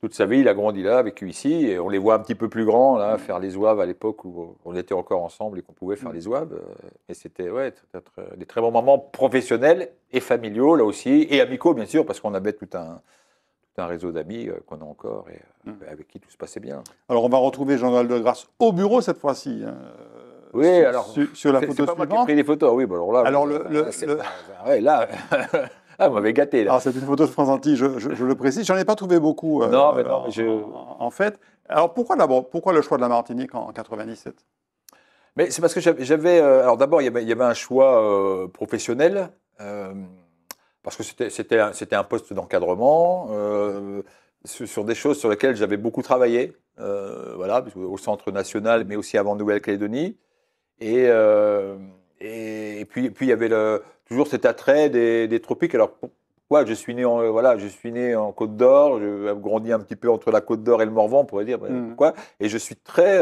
toute sa vie, il a grandi là, vécu ici, et on les voit un petit peu plus grands là, faire les ouaves à l'époque où on était encore ensemble et qu'on pouvait faire les ouaves. Et c'était ouais, des très bons moments professionnels et familiaux là aussi, et amicaux bien sûr, parce qu'on avait tout un un réseau d'amis euh, qu'on a encore et euh, mmh. avec qui tout se passait bien. Alors on va retrouver jean de Grasse au bureau cette fois-ci. Hein, oui, alors sur, la photo pas Moi qui pris les photos, oui. Bon, alors là, alors le, le, Ouais, là, ah, gâté là. Ah, c'est une photo de France Antilles, je, le précise. J'en ai pas trouvé beaucoup. Euh, non, mais non, je... en, fait, alors pourquoi d'abord, pourquoi le choix de la Martinique en, 97 Mais c'est parce que j'avais, alors d'abord il y avait, un choix professionnel parce que c'était un, poste d'encadrement euh, sur, des choses sur lesquelles j'avais beaucoup travaillé, euh, voilà, au centre national, mais aussi avant Nouvelle-Calédonie. Et, euh, et, puis, puis il y avait toujours cet attrait des, tropiques. Alors pourquoi je suis né en voilà, je suis né en Côte d'Or, je grandis un petit peu entre la Côte d'Or et le Morvan, on pourrait dire hmm. Et je suis très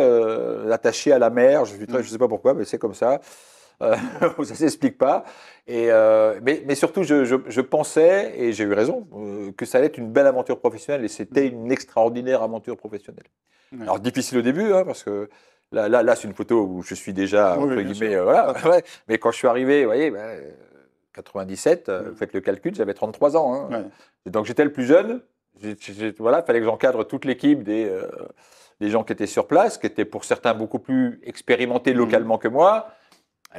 attaché à la mer. Je ne hmm. sais pas pourquoi, mais c'est comme ça. Euh, ça s'explique pas. Euh, mais, surtout, je, pensais, et j'ai eu raison, euh, que ça allait être une belle aventure professionnelle, et c'était une extraordinaire aventure professionnelle. Alors difficile au début, hein, parce que là, c'est une photo où je suis déjà, entre guillemets, euh, voilà, mais quand je suis arrivé, vous voyez, 97, ben, vous faites le calcul, j'avais 33 ans. Hein. donc j'étais le plus jeune, il voilà, fallait que j'encadre toute l'équipe des, gens qui étaient sur place, qui étaient pour certains beaucoup plus expérimentés mmh. localement que moi,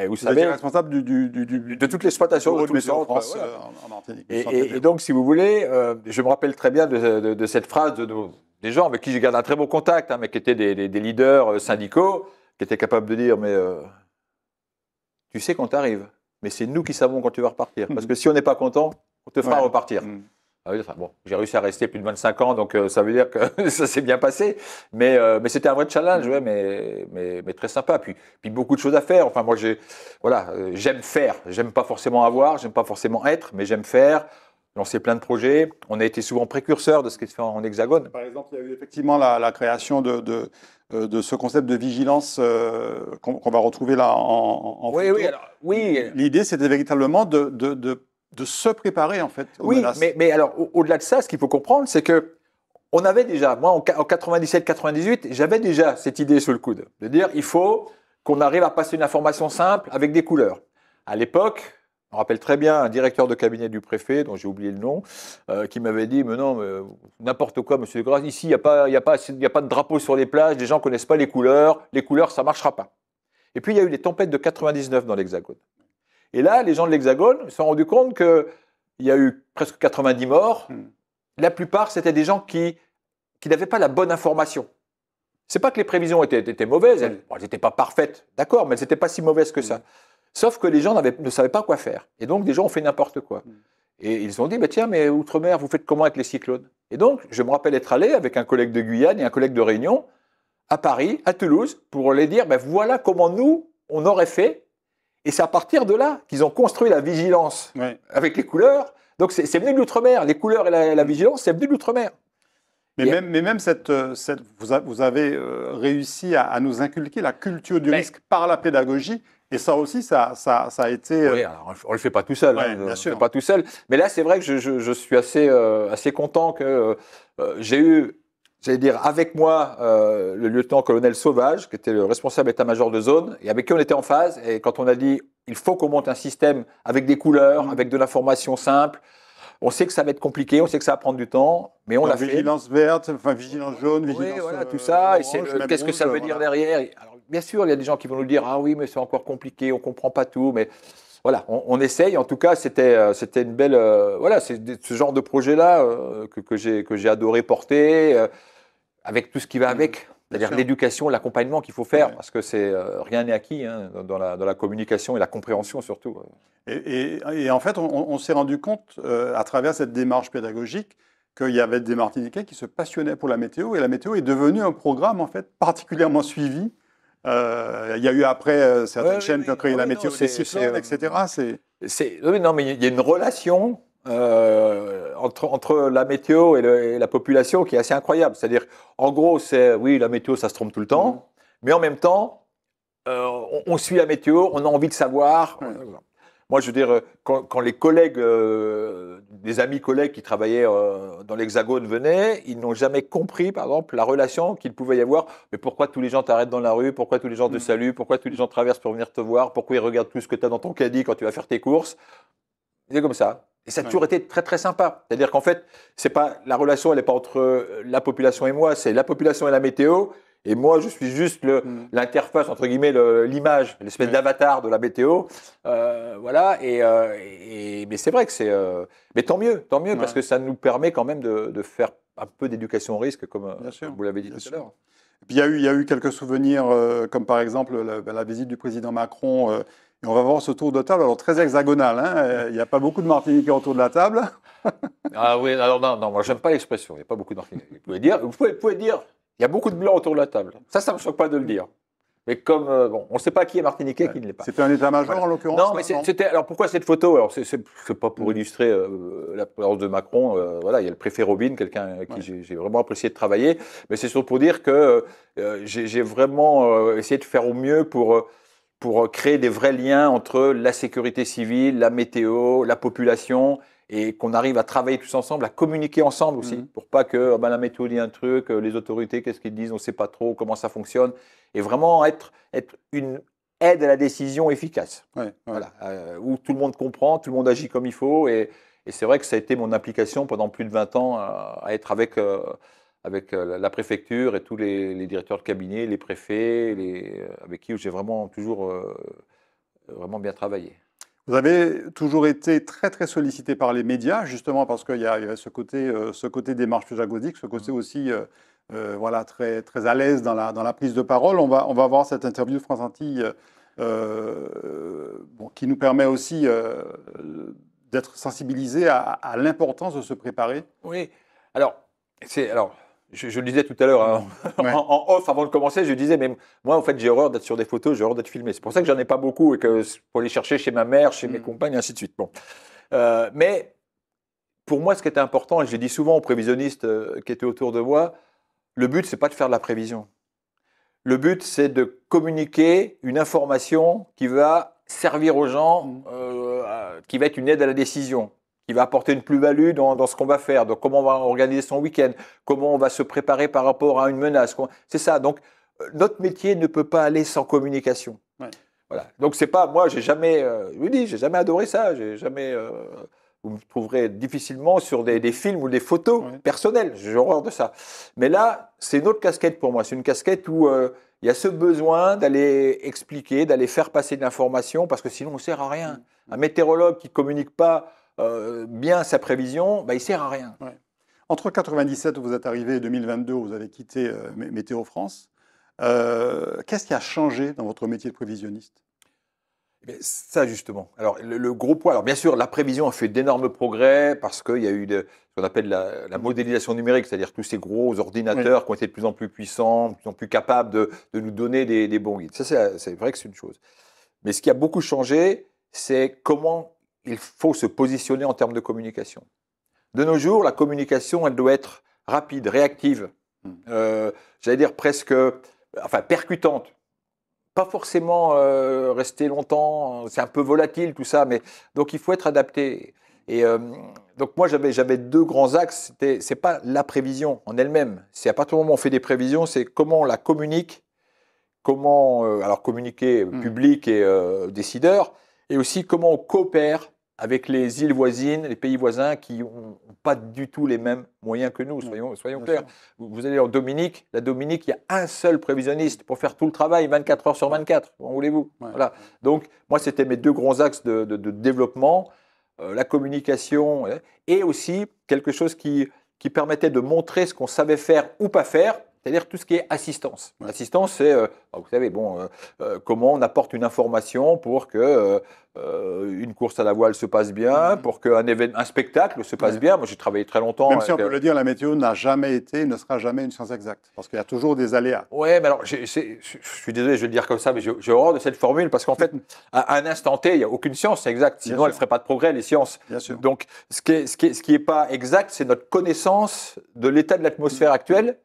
vous, savez, responsable de toute l'exploitation de en France, euh, et, donc, si vous voulez, euh, je me rappelle très bien de, cette phrase de des gens avec qui j'ai gardé un très bon contact, hein, mais qui étaient des, leaders euh, syndicaux, qui étaient capables de dire, mais tu sais quand t'arrives, mais c'est nous qui savons quand tu vas repartir, parce que si on n'est pas content, on te fera repartir. Mm. Ah bon, j'ai réussi à rester plus de 25 ans, donc euh, ça veut dire que ça s'est bien passé. Mais, euh, mais c'était un vrai challenge, ouais, mais, mais, mais, très sympa. Puis, puis beaucoup de choses à faire. Enfin, moi, j'ai, voilà, euh, j'aime faire. J'aime pas forcément avoir, j'aime pas forcément être, mais j'aime faire. Lancer plein de projets. On a été souvent précurseur de ce qui se fait en hexagone. Par exemple, il y a eu effectivement la, création de, de, ce concept de vigilance qu'on, va retrouver là en, en Oui, oui, oui. L'idée, c'était véritablement de, de de se préparer en fait. oui, Mais, mais alors au-delà de ça, ce qu'il faut comprendre, c'est que on avait déjà, moi en, 97-98, j'avais déjà cette idée sous le coude de dire il faut qu'on arrive à passer une information simple avec des couleurs. À l'époque, on rappelle très bien un directeur de cabinet du préfet, dont j'ai oublié le nom, euh, qui m'avait dit Mais non, euh, n'importe quoi, monsieur Grasse, ici, il n'y a, pas, a, a pas de drapeau sur les plages, les gens ne connaissent pas les couleurs, les couleurs, ça ne marchera pas. Et puis, il y a eu les tempêtes de 99 dans l'Hexagone. Et là, les gens de l'Hexagone se sont rendus compte qu'il y a eu presque 90 morts. Hmm. La plupart, c'était des gens qui, qui n'avaient pas la bonne information. Ce n'est pas que les prévisions étaient, mauvaises, elles hmm. n'étaient pas parfaites, d'accord, mais elles n'étaient pas si mauvaises que ça. Hmm. Sauf que les gens ne savaient pas quoi faire. Et donc, des gens ont fait n'importe quoi. Et ils ont dit, bah, tiens, mais Outre-mer, vous faites comment avec les cyclones Et donc, je me rappelle être allé avec un collègue de Guyane et un collègue de Réunion à Paris, à Toulouse, pour les dire, ben voilà comment nous, on aurait fait et c'est à partir de là qu'ils ont construit la vigilance avec les couleurs. Donc c'est venu de l'outre-mer. Les couleurs et la, vigilance, c'est venu de l'outre-mer. Mais, même, mais même, cette, euh, cette vous, avez euh, réussi à, nous inculquer la culture du risque par la pédagogie. Et ça aussi, ça, ça, ça a été. Euh, oui, on ne le fait pas tout seul. Hein. bien sûr. Pas tout seul. Mais là, c'est vrai que je, je, suis assez, assez content que j'ai eu j'allais dire, avec moi, euh, le lieutenant-colonel Sauvage, qui était le responsable état-major de zone, et avec qui on était en phase. Et quand on a dit, il faut qu'on monte un système avec des couleurs, mm. avec de l'information simple, on sait que ça va être compliqué, on sait que ça va prendre du temps, mais on l'a fait. Vigilance verte, enfin vigilance jaune, vigilance. Oui, euh, tout ça. Qu'est-ce que ça veut dire derrière Alors, Bien sûr, il y a des gens qui vont nous dire Ah oui, mais c'est encore compliqué, on ne comprend pas tout, mais voilà, on, essaye. En tout cas, c'était euh, c'était une belle. voilà, c'est ce genre de projet-là que que, que j'ai adoré porter avec tout ce qui va mmh, avec. C'est-à-dire l'éducation, l'accompagnement qu'il faut faire, parce que c'est euh, rien n'est acquis hein, dans, la, dans, la, communication et la compréhension surtout. Et, en fait, on, s'est rendu compte euh, à travers cette démarche pédagogique qu'il y avait des Martiniquais qui se passionnaient pour la météo, et la météo est devenue un programme en fait particulièrement suivi. Euh, il y a eu après certaines chaînes qui ont créé la météo, etc. C'est non mais il y a une relation euh, entre, entre, la météo et, la population qui est assez incroyable. C'est-à-dire, en gros, c'est oui, la météo, ça se trompe tout le temps, mhm. mais en même temps, euh, on, suit la météo, on a envie de savoir. Moi, je veux dire, quand, les collègues, euh, des amis collègues qui travaillaient dans l'Hexagone venaient, ils n'ont jamais compris, par exemple, la relation qu'il pouvait y avoir. Mais pourquoi tous les gens t'arrêtent dans la rue Pourquoi tous les gens te mhm. saluent Pourquoi tous les gens traversent pour venir te voir Pourquoi ils regardent tout ce que tu as dans ton caddie quand tu vas faire tes courses C'est comme ça. Et ça a toujours été très très sympa. C'est-à-dire qu'en fait, c'est pas la relation, elle n'est pas entre euh, la population et moi, c'est la population et la météo. Et moi, je suis juste mm. l'interface, entre guillemets, l'image, l'espèce d'avatar de la météo. Euh, voilà, euh, et, mais c'est vrai que c'est... mais tant mieux, tant mieux, parce que ça nous permet quand même de, faire un peu d'éducation au risque, comme, vous l'avez dit tout à l'heure. Il y, a eu, il y a eu quelques souvenirs, comme par exemple la visite du président Macron on va voir ce tour de table, alors très hexagonal. Hein. Euh, il n'y a pas beaucoup de Martiniquais autour de la table. ah oui, alors non, non moi j'aime pas l'expression, il n'y a pas beaucoup de Martiniquais. Vous pouvez dire, vous pouvez, dire, il y a beaucoup de Blancs autour de la table. Ça, ça ne me choque pas de le dire. Mais comme, euh, bon, on ne sait pas qui est Martiniquais, et qui ne l'est pas. C'était un état-major en l'occurrence Non, mais c'était. Alors pourquoi cette photo Alors, n'est pas pour mm. illustrer euh, la présence de Macron. voilà, il y a le préfet Robin, quelqu'un avec qui j'ai vraiment apprécié de travailler. Mais c'est surtout pour dire que j'ai vraiment essayé de faire au mieux pour pour euh, créer des vrais liens entre la sécurité civile, la météo, la population, et qu'on arrive à travailler tous ensemble, à communiquer ensemble aussi, mhm. pour pas que ah ben, la météo dit un truc, euh, les autorités, qu'est-ce qu'ils disent, on ne sait pas trop comment ça fonctionne, et vraiment être, être une aide à la décision efficace, euh, où tout le monde comprend, tout le monde agit comme il faut, et, c'est vrai que ça a été mon implication pendant plus de 20 ans à, être avec avec euh, la préfecture et tous les, directeurs de cabinet, les préfets, les, euh, avec qui j'ai vraiment toujours euh, vraiment bien travaillé. Vous avez toujours été très très sollicité par les médias, justement parce qu'il y, a ce côté, ce côté démarche pédagogique, ce côté mm. aussi voilà, très, très à l'aise dans la, dans la prise de parole. On va, on va voir cette interview de France Antilles qui nous permet aussi d'être sensibilisé à, l'importance de se préparer. Oui, alors, alors je, le disais tout à l'heure hein, en, off avant de commencer, je disais mais moi en fait j'ai horreur d'être sur des photos, j'ai horreur d'être filmé. C'est pour ça que j'en ai pas beaucoup et que pour les chercher chez ma mère, chez mes mm. compagnes, ainsi de suite. Bon, euh, mais pour moi ce qui était important et je l'ai dit souvent aux prévisionnistes euh, qui étaient autour de moi, le but c'est pas de faire de la prévision. Le but c'est de communiquer une information qui va servir aux gens, mm. euh, qui va être une aide à la décision qui va apporter une plus-value dans, ce qu'on va faire, donc comment on va organiser son week-end, comment on va se préparer par rapport à une menace. C'est ça. Donc, euh, notre métier ne peut pas aller sans communication. Voilà. Donc, c'est pas moi, j'ai jamais, euh, je dis, j'ai jamais adoré ça, j'ai jamais. Euh, vous me trouverez difficilement sur des, films ou des photos personnelles. J'ai horreur de ça. Mais là, c'est une autre casquette pour moi. C'est une casquette où il y a ce besoin d'aller expliquer, d'aller faire passer de l'information, parce que sinon on ne sert à rien. Mmh. Un météorologue qui ne communique pas euh, bien sa prévision, bah, il ne sert à rien. Entre 1997 où vous êtes arrivé et 2022 où vous avez quitté euh, Météo France, euh, qu'est-ce qui a changé dans votre métier de prévisionniste eh ça justement. Alors le, gros point. Alors bien sûr, la prévision a fait d'énormes progrès parce qu'il y a eu ce qu'on appelle la, modélisation numérique, c'est-à-dire tous ces gros ordinateurs qui ont été de plus en plus puissants, de plus en plus capables de, nous donner des, des, bons guides. Ça c'est vrai que c'est une chose. Mais ce qui a beaucoup changé, c'est comment il faut se positionner en termes de communication. De nos jours, la communication, elle doit être rapide, réactive, hmm. euh, j'allais dire presque, enfin percutante. Pas forcément euh, rester longtemps, c'est un peu volatile tout ça, mais donc il faut être adapté. Et euh, donc moi j'avais deux grands axes. C'était c'est pas la prévision en elle-même. C'est à partir du moment où on fait des prévisions, c'est comment on la communique, comment alors communiquer hmm. public et décideur, et aussi comment on coopère avec les îles voisines, les pays voisins qui n'ont pas du tout les mêmes moyens que nous, mm. soyons, clairs. Vous, allez en Dominique, la Dominique, il y a un seul prévisionniste pour faire tout le travail, 24 heures sur 24, voulez-vous voilà. Donc, moi, c'était mes deux grands axes de, développement, euh, la communication, hein, et aussi quelque chose qui permettait de montrer ce qu'on savait faire ou pas faire, c'est-à-dire tout ce qui est assistance. L'assistance, c'est, euh, bah, vous savez, bon, euh, euh, comment on apporte une information pour que une course à la voile se passe bien, mm-hmm. pour qu'un un spectacle se passe bien. Moi, j'ai travaillé très longtemps. Même si on peut le dire, la météo n'a jamais été, ne sera jamais une science exacte, parce qu'il y a toujours des aléas. Oui, mais alors, je suis désolé, je vais le dire comme ça, mais j'ai horreur de cette formule, parce qu'en fait, à un instant T, il n'y a aucune science exacte, sinon elle ne ferait pas de progrès, les sciences. Bien sûr. Donc, ce qui n'est ce ce qui pas exact, c'est notre connaissance de l'état de l'atmosphère actuelle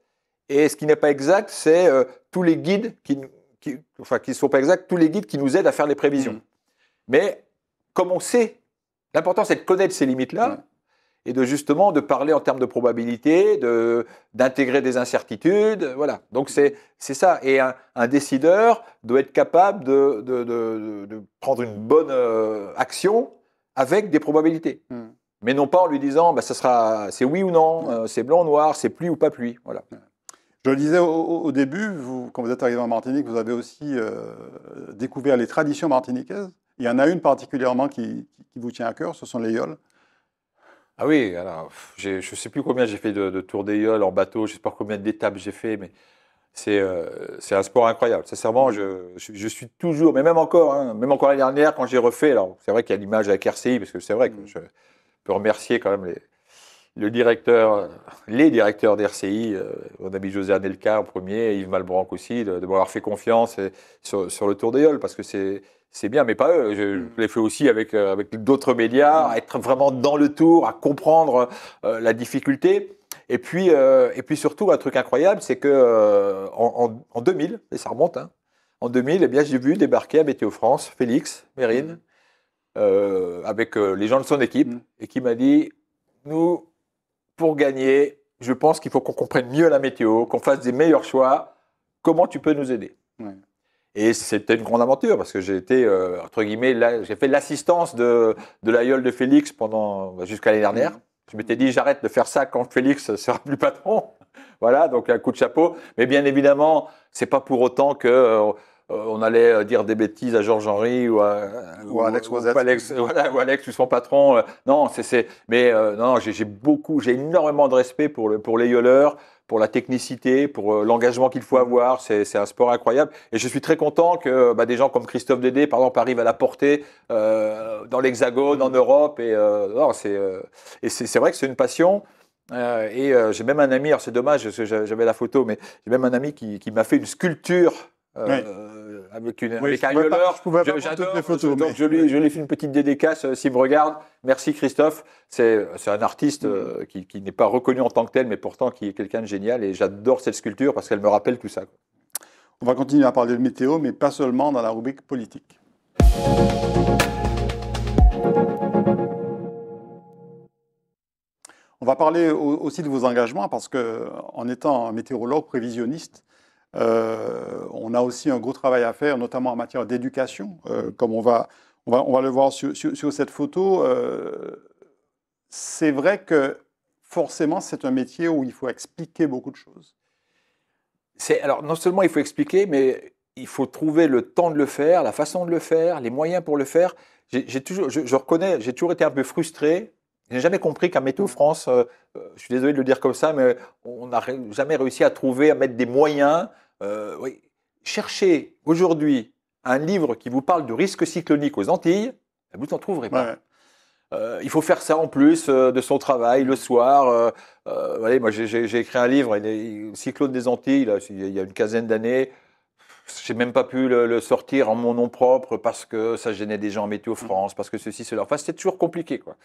et ce qui n'est pas exact, c'est euh, tous les guides qui, enfin, qui sont pas exacts, tous les guides qui nous aident à faire les prévisions. Mmh. Mais comme on sait, l'important c'est de connaître ces limites-là et de justement de parler en termes de probabilité, de, d'intégrer des incertitudes, voilà. Donc c'est, c'est ça. Et un, décideur doit être capable de, de, prendre une bonne euh, action avec des probabilités. Mmh. Mais non pas en lui disant, bah, ça sera, c'est oui ou non, euh, c'est blanc ou noir, c'est pluie ou pas pluie, voilà. Je le disais au, début, vous, quand vous êtes arrivé en Martinique, vous avez aussi euh, découvert les traditions martiniquaises. Il y en a une particulièrement qui, vous tient à cœur, ce sont les yoles. Ah oui, alors, je ne sais plus combien j'ai fait de, tours des yoles en bateau, je ne sais pas combien d'étapes j'ai fait, mais c'est euh, un sport incroyable. Sincèrement, je, je, suis toujours, mais même encore, hein, même encore l'année dernière, quand j'ai refait, alors c'est vrai qu'il y a l'image avec RCI, parce que c'est vrai que mm. je peux remercier quand même les, le directeur, les directeurs d'RCI, euh, mon mon José Anelka en premier, Yves Malbranc aussi, de, m'avoir fait confiance sur, le tour des parce que c'est. C'est bien, mais pas eux. Je, les mm. l'ai fait aussi avec, euh, avec d'autres médias, à mm. être vraiment dans le tour, à comprendre euh, la difficulté. Et puis, et puis surtout, un truc incroyable, c'est que en, 2000, et ça remonte, hein, en 2000, eh bien, j'ai vu débarquer à Météo France Félix Mérine mm. avec les gens de son équipe et qui m'a dit Nous, pour gagner, je pense qu'il faut qu'on comprenne mieux la météo, qu'on fasse des meilleurs choix. Comment tu peux nous aider Et c'était une grande aventure parce que j'ai été, euh, entre guillemets, j'ai fait l'assistance de, de l'aïeul de Félix pendant bah, jusqu'à l'année dernière. Je m'étais dit, j'arrête de faire ça quand Félix sera plus patron. voilà, donc un coup de chapeau. Mais bien évidemment, c'est pas pour autant que. Euh, euh, on allait euh, dire des bêtises à Georges Henry ou à, Alex ou, ou Alex, ou son patron. Euh, non, c'est mais non, j'ai beaucoup, j'ai énormément de respect pour le pour les yoleurs, pour la technicité, pour l'engagement qu'il faut avoir. C'est un sport incroyable et je suis très content que bah, des gens comme Christophe Dédé, par exemple, arrivent à la porter dans l'Hexagone, en Europe et non, c'est et c'est vrai que c'est une passion. et j'ai même un ami, alors c'est dommage, j'avais la photo, mais j'ai même un ami qui, qui m'a fait une sculpture oui avec une un Je pouvais les photos. je, lui, ai fait une petite dédicace euh, s'il me regarde. Merci Christophe. C'est un artiste euh, mm-hmm. qui, n'est pas reconnu en tant que tel, mais pourtant qui est quelqu'un de génial. Et j'adore cette sculpture parce qu'elle me rappelle tout ça. On va continuer à parler de météo, mais pas seulement dans la rubrique politique. On va parler aussi de vos engagements parce que, en étant météorologue prévisionniste, euh, on a aussi un gros travail à faire, notamment en matière d'éducation, euh, comme on va, on va, on, va, le voir sur, cette photo. Euh, c'est vrai que forcément, c'est un métier où il faut expliquer beaucoup de choses. Alors, non seulement il faut expliquer, mais il faut trouver le temps de le faire, la façon de le faire, les moyens pour le faire. J'ai toujours, je, reconnais, j'ai toujours été un peu frustré je n'ai jamais compris qu'à Météo France, je suis désolé de le dire comme ça, mais on n'a jamais réussi à trouver, à mettre des moyens euh, Cherchez aujourd'hui un livre qui vous parle du risque cyclonique aux Antilles, vous n'en trouverez pas. Euh, il faut faire ça en plus euh, de son travail le soir. moi j'ai écrit un livre, Cyclone des Antilles, il y a une quinzaine d'années j'ai même pas pu le, sortir en mon nom propre parce que ça gênait des gens en Météo mm. France, parce que ceci, cela. Enfin, c'était toujours compliqué. Quoi.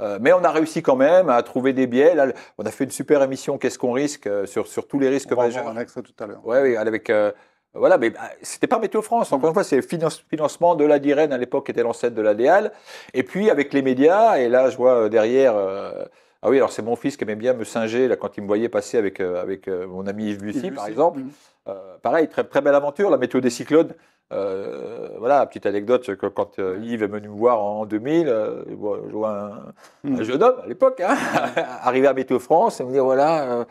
Euh, mais on a réussi quand même à trouver des biais. on a fait une super émission Qu'est-ce qu'on risque euh, sur, sur tous les risques on va majeurs. tout à l'heure. Oui, oui, avec. Euh, voilà, mais ce bah, c'était pas Météo France. Encore mm. une fois, c'est le financement de la Diren à l'époque, qui était l'ancêtre de l'ADEAL. Et puis, avec les médias, et là, je vois derrière. ah oui, alors c'est mon fils qui aimait bien me singer là, quand il me voyait passer avec, avec mon ami Yves Bussy, par exemple. Mm. Euh, pareil, très, très belle aventure, la météo des cyclones. Euh, voilà, petite anecdote, que quand euh, Yves est venu me voir en 2000, je vois hmm. un, jeune homme à l'époque, hein, arrivé à Météo France, et me dire voilà,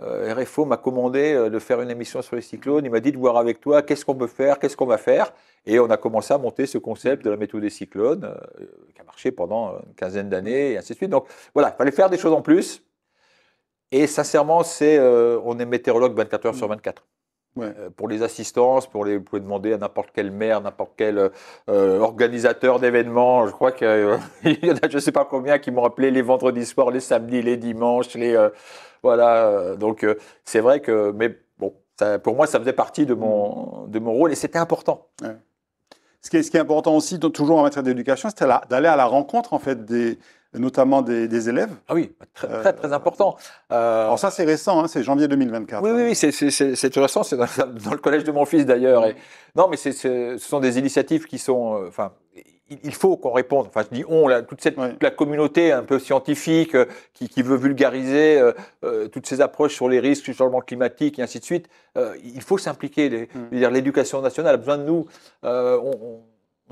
RFO m'a commandé de faire une émission sur les cyclones, il m'a dit de voir avec toi qu'est-ce qu'on peut faire, qu'est-ce qu'on va faire. Et on a commencé à monter ce concept de la météo des cyclones, qui a marché pendant une quinzaine d'années, et ainsi de suite. Donc voilà, il fallait faire des choses en plus. Et sincèrement, c'est, on est météorologue 24 heures sur 24. Hmm. Euh, pour les assistances, pour les, pouvez demander à n'importe quel maire, n'importe quel euh, organisateur d'événements. Je crois qu'il euh, y en a, je ne sais pas combien, qui m'ont appelé les vendredis soirs, les samedis, les dimanches, les voilà. Donc c'est vrai que, mais bon, pour moi, ça faisait partie de mon de mon rôle et c'était important. Ce, qui est, ce qui est important aussi, toujours en matière d'éducation, c'était d'aller à la rencontre en fait des notamment des, élèves. Ah oui, bah, très très, euh, important. Euh, Alors ça c'est récent, hein, c'est janvier 2024. Oui, oui, c'est tout récent, c'est dans, le collège de mon fils d'ailleurs. Et... Non, mais ce sont des initiatives qui sont... Euh, enfin, il faut qu'on réponde. Enfin, je dis on, là, toute cette la communauté un peu scientifique qui, qui, veut vulgariser toutes ces approches sur les risques du changement climatique et ainsi de suite. il faut s'impliquer. Mm. L'éducation nationale a besoin de nous. on,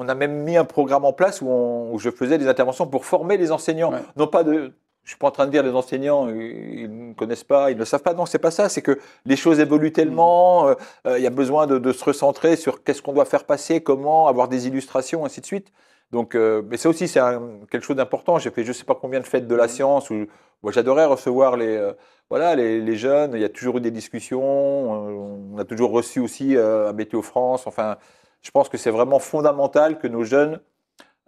on a même mis un programme en place où, je faisais des interventions pour former les enseignants. Je Non pas de, je suis pas en train de dire les enseignants, ils ne connaissent pas, ils ne savent pas. Non, c'est pas ça. C'est que les choses évoluent tellement. Euh, euh, il y a besoin de, se recentrer sur qu'est-ce qu'on doit faire passer, comment, avoir des illustrations, ainsi de suite. Donc, euh, mais ça aussi, c'est quelque chose d'important. J'ai fait je sais pas combien de fêtes de la science où j'adorais recevoir les, voilà, les, jeunes. Il y a toujours eu des discussions. On, a toujours reçu aussi à Météo France. Enfin, je pense que c'est vraiment fondamental que nos jeunes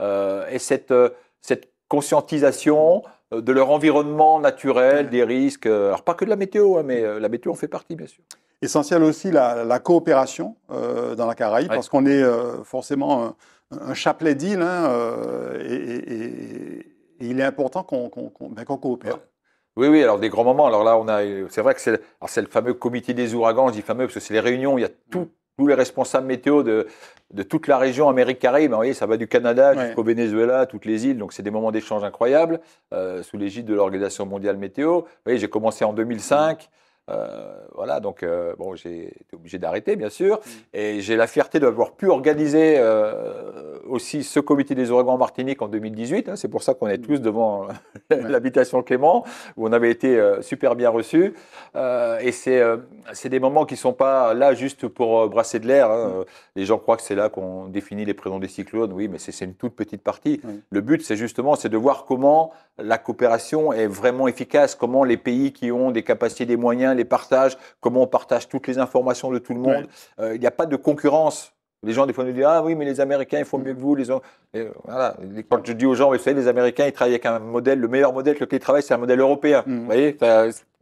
euh, aient cette, euh, cette conscientisation euh, de leur environnement naturel, des risques. Alors pas que de la météo, hein, mais la météo en fait partie, bien sûr. Essentiel aussi la, coopération dans la Caraïbe, parce qu'on est forcément un, chapelet d'îles, hein, et, il est important qu'on qu'on ben, coopère. Oui, oui, alors des grands moments. Alors là, on a, c'est vrai que c'est le fameux comité des ouragans, je dis fameux parce que c'est les réunions, il y a tout, mm tous les responsables météo de, toute la région Amérique Caraïbe. ça va du Canada jusqu'au Venezuela, toutes les îles. Donc, c'est des moments d'échange incroyables euh, sous l'égide de l'Organisation mondiale météo. j'ai commencé en 2005. Euh, voilà, donc euh, bon, j'ai été obligé d'arrêter, bien sûr, mm. et j'ai la fierté d'avoir pu organiser euh, aussi ce comité des ouragans Martinique en 2018. Hein. c'est pour ça qu'on est mm. tous devant l'habitation Clément, où on avait été super bien reçus. et c'est des moments qui ne sont pas là juste pour brasser de l'air. Hein. Mm. Les gens croient que c'est là qu'on définit les prénoms des cyclones, oui, mais c'est une toute petite partie. Le but, c'est justement c'est de voir comment la coopération est vraiment efficace, comment les pays qui ont des capacités, des moyens, partage, comment on partage toutes les informations de tout le monde. Euh, il n'y a pas de concurrence. Les gens, des fois, nous disent Ah oui, mais les Américains, ils font mieux que vous. Les... Euh, voilà. Quand je dis aux gens, vous savez, les Américains, ils travaillent avec un modèle, le meilleur modèle que lequel ils travaillent, c'est un modèle européen. Mhm. Vous voyez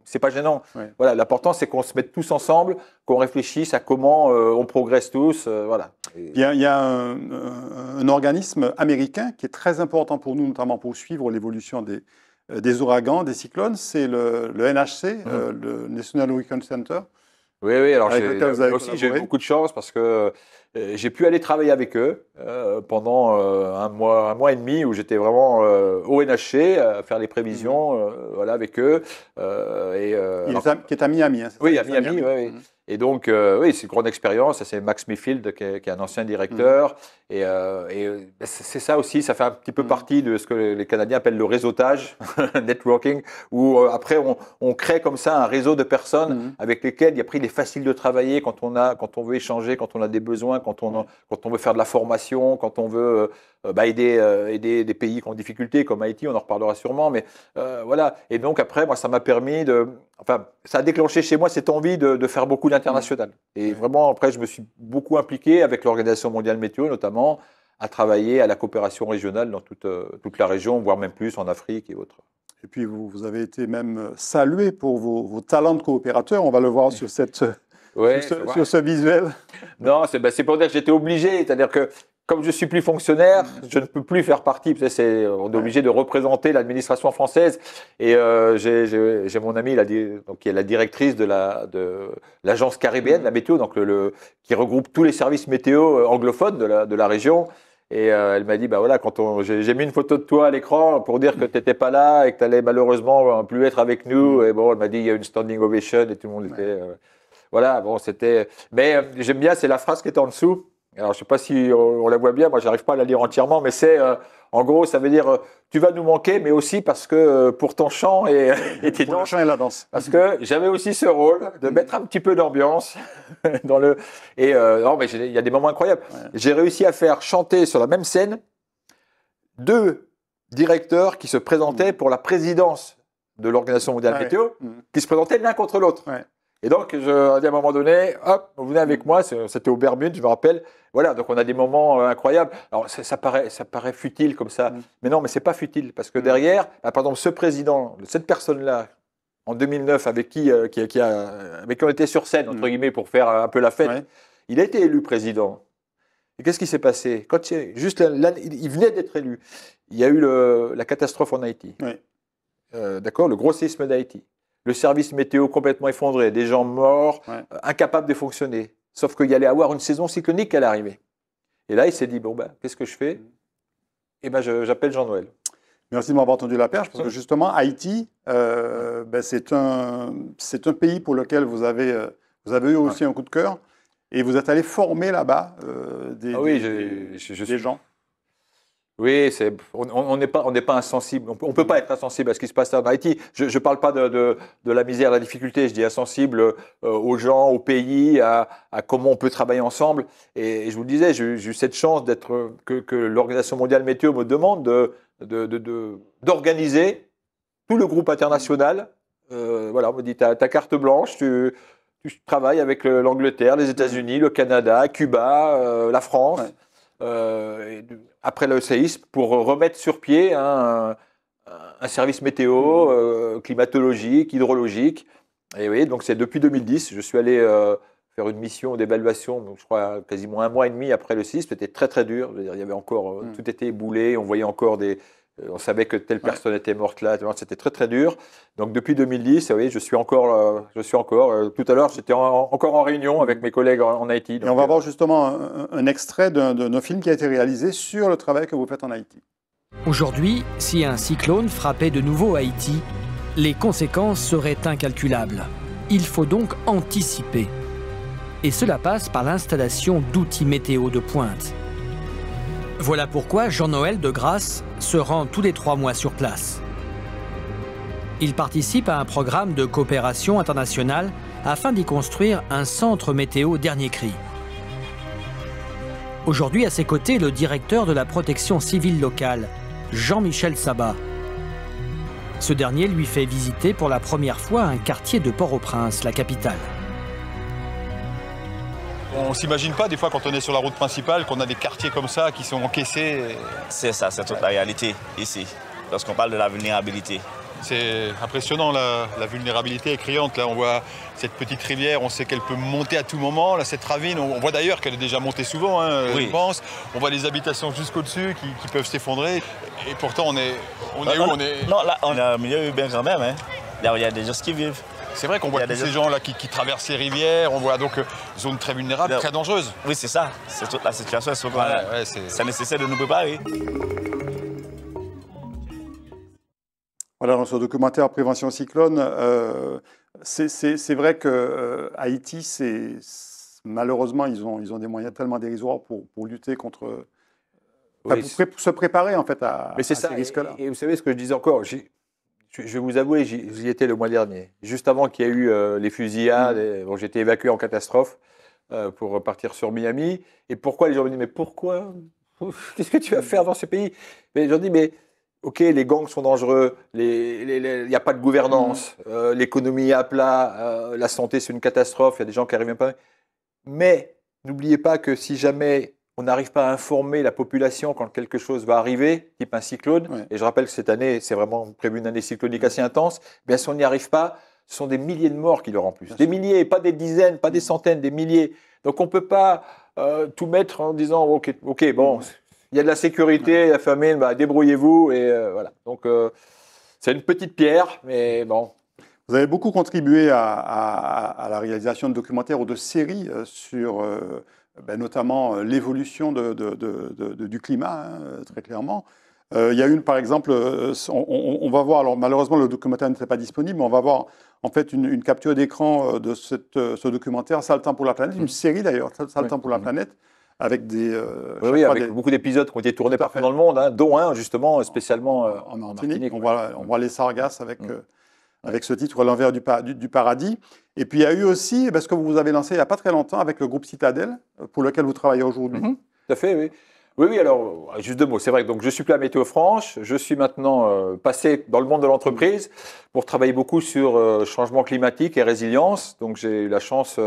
c'est pas gênant. Voilà, l'important c'est qu'on se mette tous ensemble, qu'on réfléchisse à comment euh, on progresse tous, voilà. Il y a, un, un, organisme américain qui est très important pour nous, notamment pour suivre l'évolution des, euh, des ouragans, des cyclones, c'est le, NHC, mmh. euh, le National Hurricane Center. Oui, oui, alors j'ai eu beaucoup de chance parce que euh, j'ai pu aller travailler avec eux pendant un, mois, un mois et demi où j'étais vraiment au NHC à faire les prévisions mmh. voilà, avec eux. et, qui est à Miami. Hein, oui, à Miami, oui. Mmh. Et donc, euh, oui, c'est une grande expérience. C'est Max Mayfield, qui est, un ancien directeur. Mm. Et, euh, euh, c'est ça aussi, ça fait un petit peu mm. partie de ce que les Canadiens appellent le réseautage, networking, où après, on, crée comme ça un réseau de personnes mm. avec lesquelles, il, après, il est facile de travailler quand on, a, quand on veut échanger, quand on a des besoins, quand on, quand on veut faire de la formation, quand on veut bah, aider, aider des pays qui ont des difficultés, comme Haïti, on en reparlera sûrement. Mais voilà. Et donc, après, moi, ça m'a permis de. Enfin, ça a déclenché chez moi cette envie de, faire beaucoup et vraiment, après, je me suis beaucoup impliqué avec l'Organisation mondiale météo, notamment, à travailler à la coopération régionale dans toute, euh, toute la région, voire même plus en Afrique et autres. Et puis, vous, vous avez été même euh, salué pour vos, vos, talents de coopérateur. On va le voir sur cette. sur, ce, visuel. Non, bah, c'est pour dire que j'étais obligé. C'est-à-dire que comme je suis plus fonctionnaire, mm. je ne peux plus faire partie. on est obligé de représenter l'administration française. Et euh, j'ai mon amie, donc, qui est la directrice de l'agence la, de caribéenne, mm. la météo, donc le, qui regroupe tous les services météo euh, anglophones de la, de la région. Et euh, elle m'a dit, bah voilà, quand j'ai mis une photo de toi à l'écran pour dire que mm. tu n'étais pas là et que tu allais malheureusement plus être avec nous. Et bon, elle m'a dit, il y a une standing ovation et tout le monde était. voilà, bon, c'était. Mais j'aime bien, c'est la phrase qui est en dessous. Alors, je ne sais pas si on, la voit bien, moi, j'arrive pas à la lire entièrement, mais c'est, euh, en gros, ça veut dire, euh, tu vas nous manquer, mais aussi parce que euh, pour ton chant et, et tes la danse. Parce que j'avais aussi ce rôle de mm. mettre un petit peu d'ambiance dans le. Et non, mais il y a des moments incroyables. J'ai réussi à faire chanter sur la même scène deux directeurs qui se présentaient mm. pour la présidence de l'Organisation mondiale PTO, météo, mm. qui se présentaient l'un contre l'autre. Et donc, je à un moment donné, hop, vous venez avec moi, c'était au Bermude, je me rappelle, voilà, donc on a des moments euh, incroyables. Alors ça, paraît, ça paraît futile comme ça, mm. mais non, mais c'est pas futile parce que mm. derrière, bah, par exemple, ce président, cette personne-là, en 2009, avec qui, euh, qui, a, on était sur scène entre mm. guillemets pour faire un peu la fête, il a été élu président. Et qu'est-ce qui s'est passé Quand il, juste il venait d'être élu, il y a eu la catastrophe en Haïti. Euh, d'accord, le gros séisme d'Haïti le service météo complètement effondré, des gens morts, incapables de fonctionner. Sauf qu'il y allait avoir une saison cyclonique à l'arrivée. Et là, il s'est dit, bon, ben, qu'est-ce que je fais mm. Eh ben, j'appelle Jean-Noël. Merci de m'avoir entendu la perche, parce que justement, Haïti, euh, ben, c'est un, pays pour lequel vous avez, euh, eu aussi un coup de cœur. Et vous êtes allé former là-bas euh, des, ah gens. Oui, on n'est pas, insensible. On ne peut pas être insensible à ce qui se passe en Haïti. Je ne parle pas de, la misère, de la difficulté. Je dis insensible euh, aux gens, aux pays, à, comment on peut travailler ensemble. Et, je vous le disais, j'ai, eu cette chance d'être que, l'Organisation mondiale météo me demande d'organiser tout le groupe international. Euh, voilà, on me dit ta carte blanche, tu, travailles avec l'Angleterre, les États-Unis, le Canada, Cuba, euh, la France. Euh, après le séisme pour remettre sur pied hein, un, service météo, euh, climatologique, hydrologique. Et oui, donc c'est depuis 2010, je suis allé euh, faire une mission d'évaluation, donc je crois quasiment un mois et demi après le séisme, c'était très très dur. Il y avait encore, mm. tout était éboulé, on voyait encore des, euh, on savait que telle personne était morte là, c'était très très dur. Donc depuis 2010, oui, je suis encore, euh, je suis encore. Euh, tout à l'heure, j'étais encore en réunion avec mes collègues en, Haïti. Et on va voir justement un, extrait de nos films qui a été réalisé sur le travail que vous faites en Haïti. Aujourd'hui, si un cyclone frappait de nouveau Haïti, les conséquences seraient incalculables. Il faut donc anticiper. Et cela passe par l'installation d'outils météo de pointe. Voilà pourquoi Jean-Noël de Grasse se rend tous les trois mois sur place. Il participe à un programme de coopération internationale afin d'y construire un centre météo dernier cri. Aujourd'hui, à ses côtés, le directeur de la protection civile locale, Jean-Michel Sabat. Ce dernier lui fait visiter pour la première fois un quartier de Port-au-Prince, la capitale on s'imagine pas des fois quand on est sur la route principale qu'on a des quartiers comme ça qui sont encaissés. C'est ça, c'est toute la réalité ici, lorsqu'on parle de la vulnérabilité. C'est impressionnant, la, vulnérabilité est criante. Là, on voit cette petite rivière, on sait qu'elle peut monter à tout moment. Là, cette ravine, on, voit d'ailleurs qu'elle est déjà montée souvent, hein, je pense. On voit les habitations jusqu'au-dessus qui, peuvent s'effondrer. Et pourtant, on est, on est où on est... Non, là, on est un milieu bien quand même. Hein. Là, il y a des gens qui vivent. C'est vrai qu'on voit tous ces gens-là qui, traversent les rivières, on voit donc une euh, zone très vulnérable, très dangereuse. Oui, c'est ça. C'est toute la situation. voilà, Ça nécessaire de nous préparer. Voilà, dans ce documentaire Prévention cyclone, euh, c'est vrai que euh, Haïti, c'est malheureusement, ils ont, ils ont des moyens tellement dérisoires pour, pour lutter contre. pour, se préparer en fait à, ces risques-là. Et, et, vous savez ce que je disais encore, je vais vous avouer, j'y étais le mois dernier, juste avant qu'il y ait eu euh, les fusillades. j'étais mm. j'ai évacué en catastrophe euh, pour partir sur Miami. Et pourquoi les gens me disent, mais pourquoi Qu'est-ce que tu vas mm. faire dans ce pays Mais me dis, mais ok, les gangs sont dangereux, il n'y a pas de gouvernance, mm. euh, l'économie est à plat, la santé c'est une catastrophe, il y a des gens qui arrivent pas. Mais n'oubliez pas que si jamais on n'arrive pas à informer la population quand quelque chose va arriver, type un cyclone, et je rappelle que cette année, c'est vraiment prévu une année cyclonique assez intense, bien si on n'y arrive pas, ce sont des milliers de morts qui le en plus. des milliers, pas des dizaines, pas des centaines, des milliers. Donc on ne peut pas euh, tout mettre en disant, OK, bon, il y a de la sécurité, la famine, bah, débrouillez-vous, et euh, voilà. Donc euh, c'est une petite pierre, mais bon, vous avez beaucoup contribué à, la réalisation de documentaires ou de séries sur, euh, ben, notamment euh, l'évolution du climat, hein, euh, très clairement. il y a une, par exemple, on, va voir, alors malheureusement le documentaire n'était pas disponible, mais on va voir en fait une, capture d'écran de ce documentaire, temps pour la planète, une mmh. série d'ailleurs, Saltant temps pour la mmh. planète, avec des. oui, avec beaucoup d'épisodes qui ont été tournés partout dans le monde, hein, dont un justement spécialement en, Martinique. on, voit, les sargasses mmh. avec avec ce titre L'envers du, paradis. Et puis il y a eu aussi parce eh ben, que vous avez lancé il n'y a pas très longtemps avec le groupe Citadel, pour lequel vous travaillez aujourd'hui. Mm-hmm. tout à fait, oui. Oui, oui, alors, euh, juste deux mots. C'est vrai que donc, je suis plus à Météo franche Je suis maintenant euh, passé dans le monde de l'entreprise pour travailler beaucoup sur euh, changement climatique et résilience. Donc, j'ai eu la chance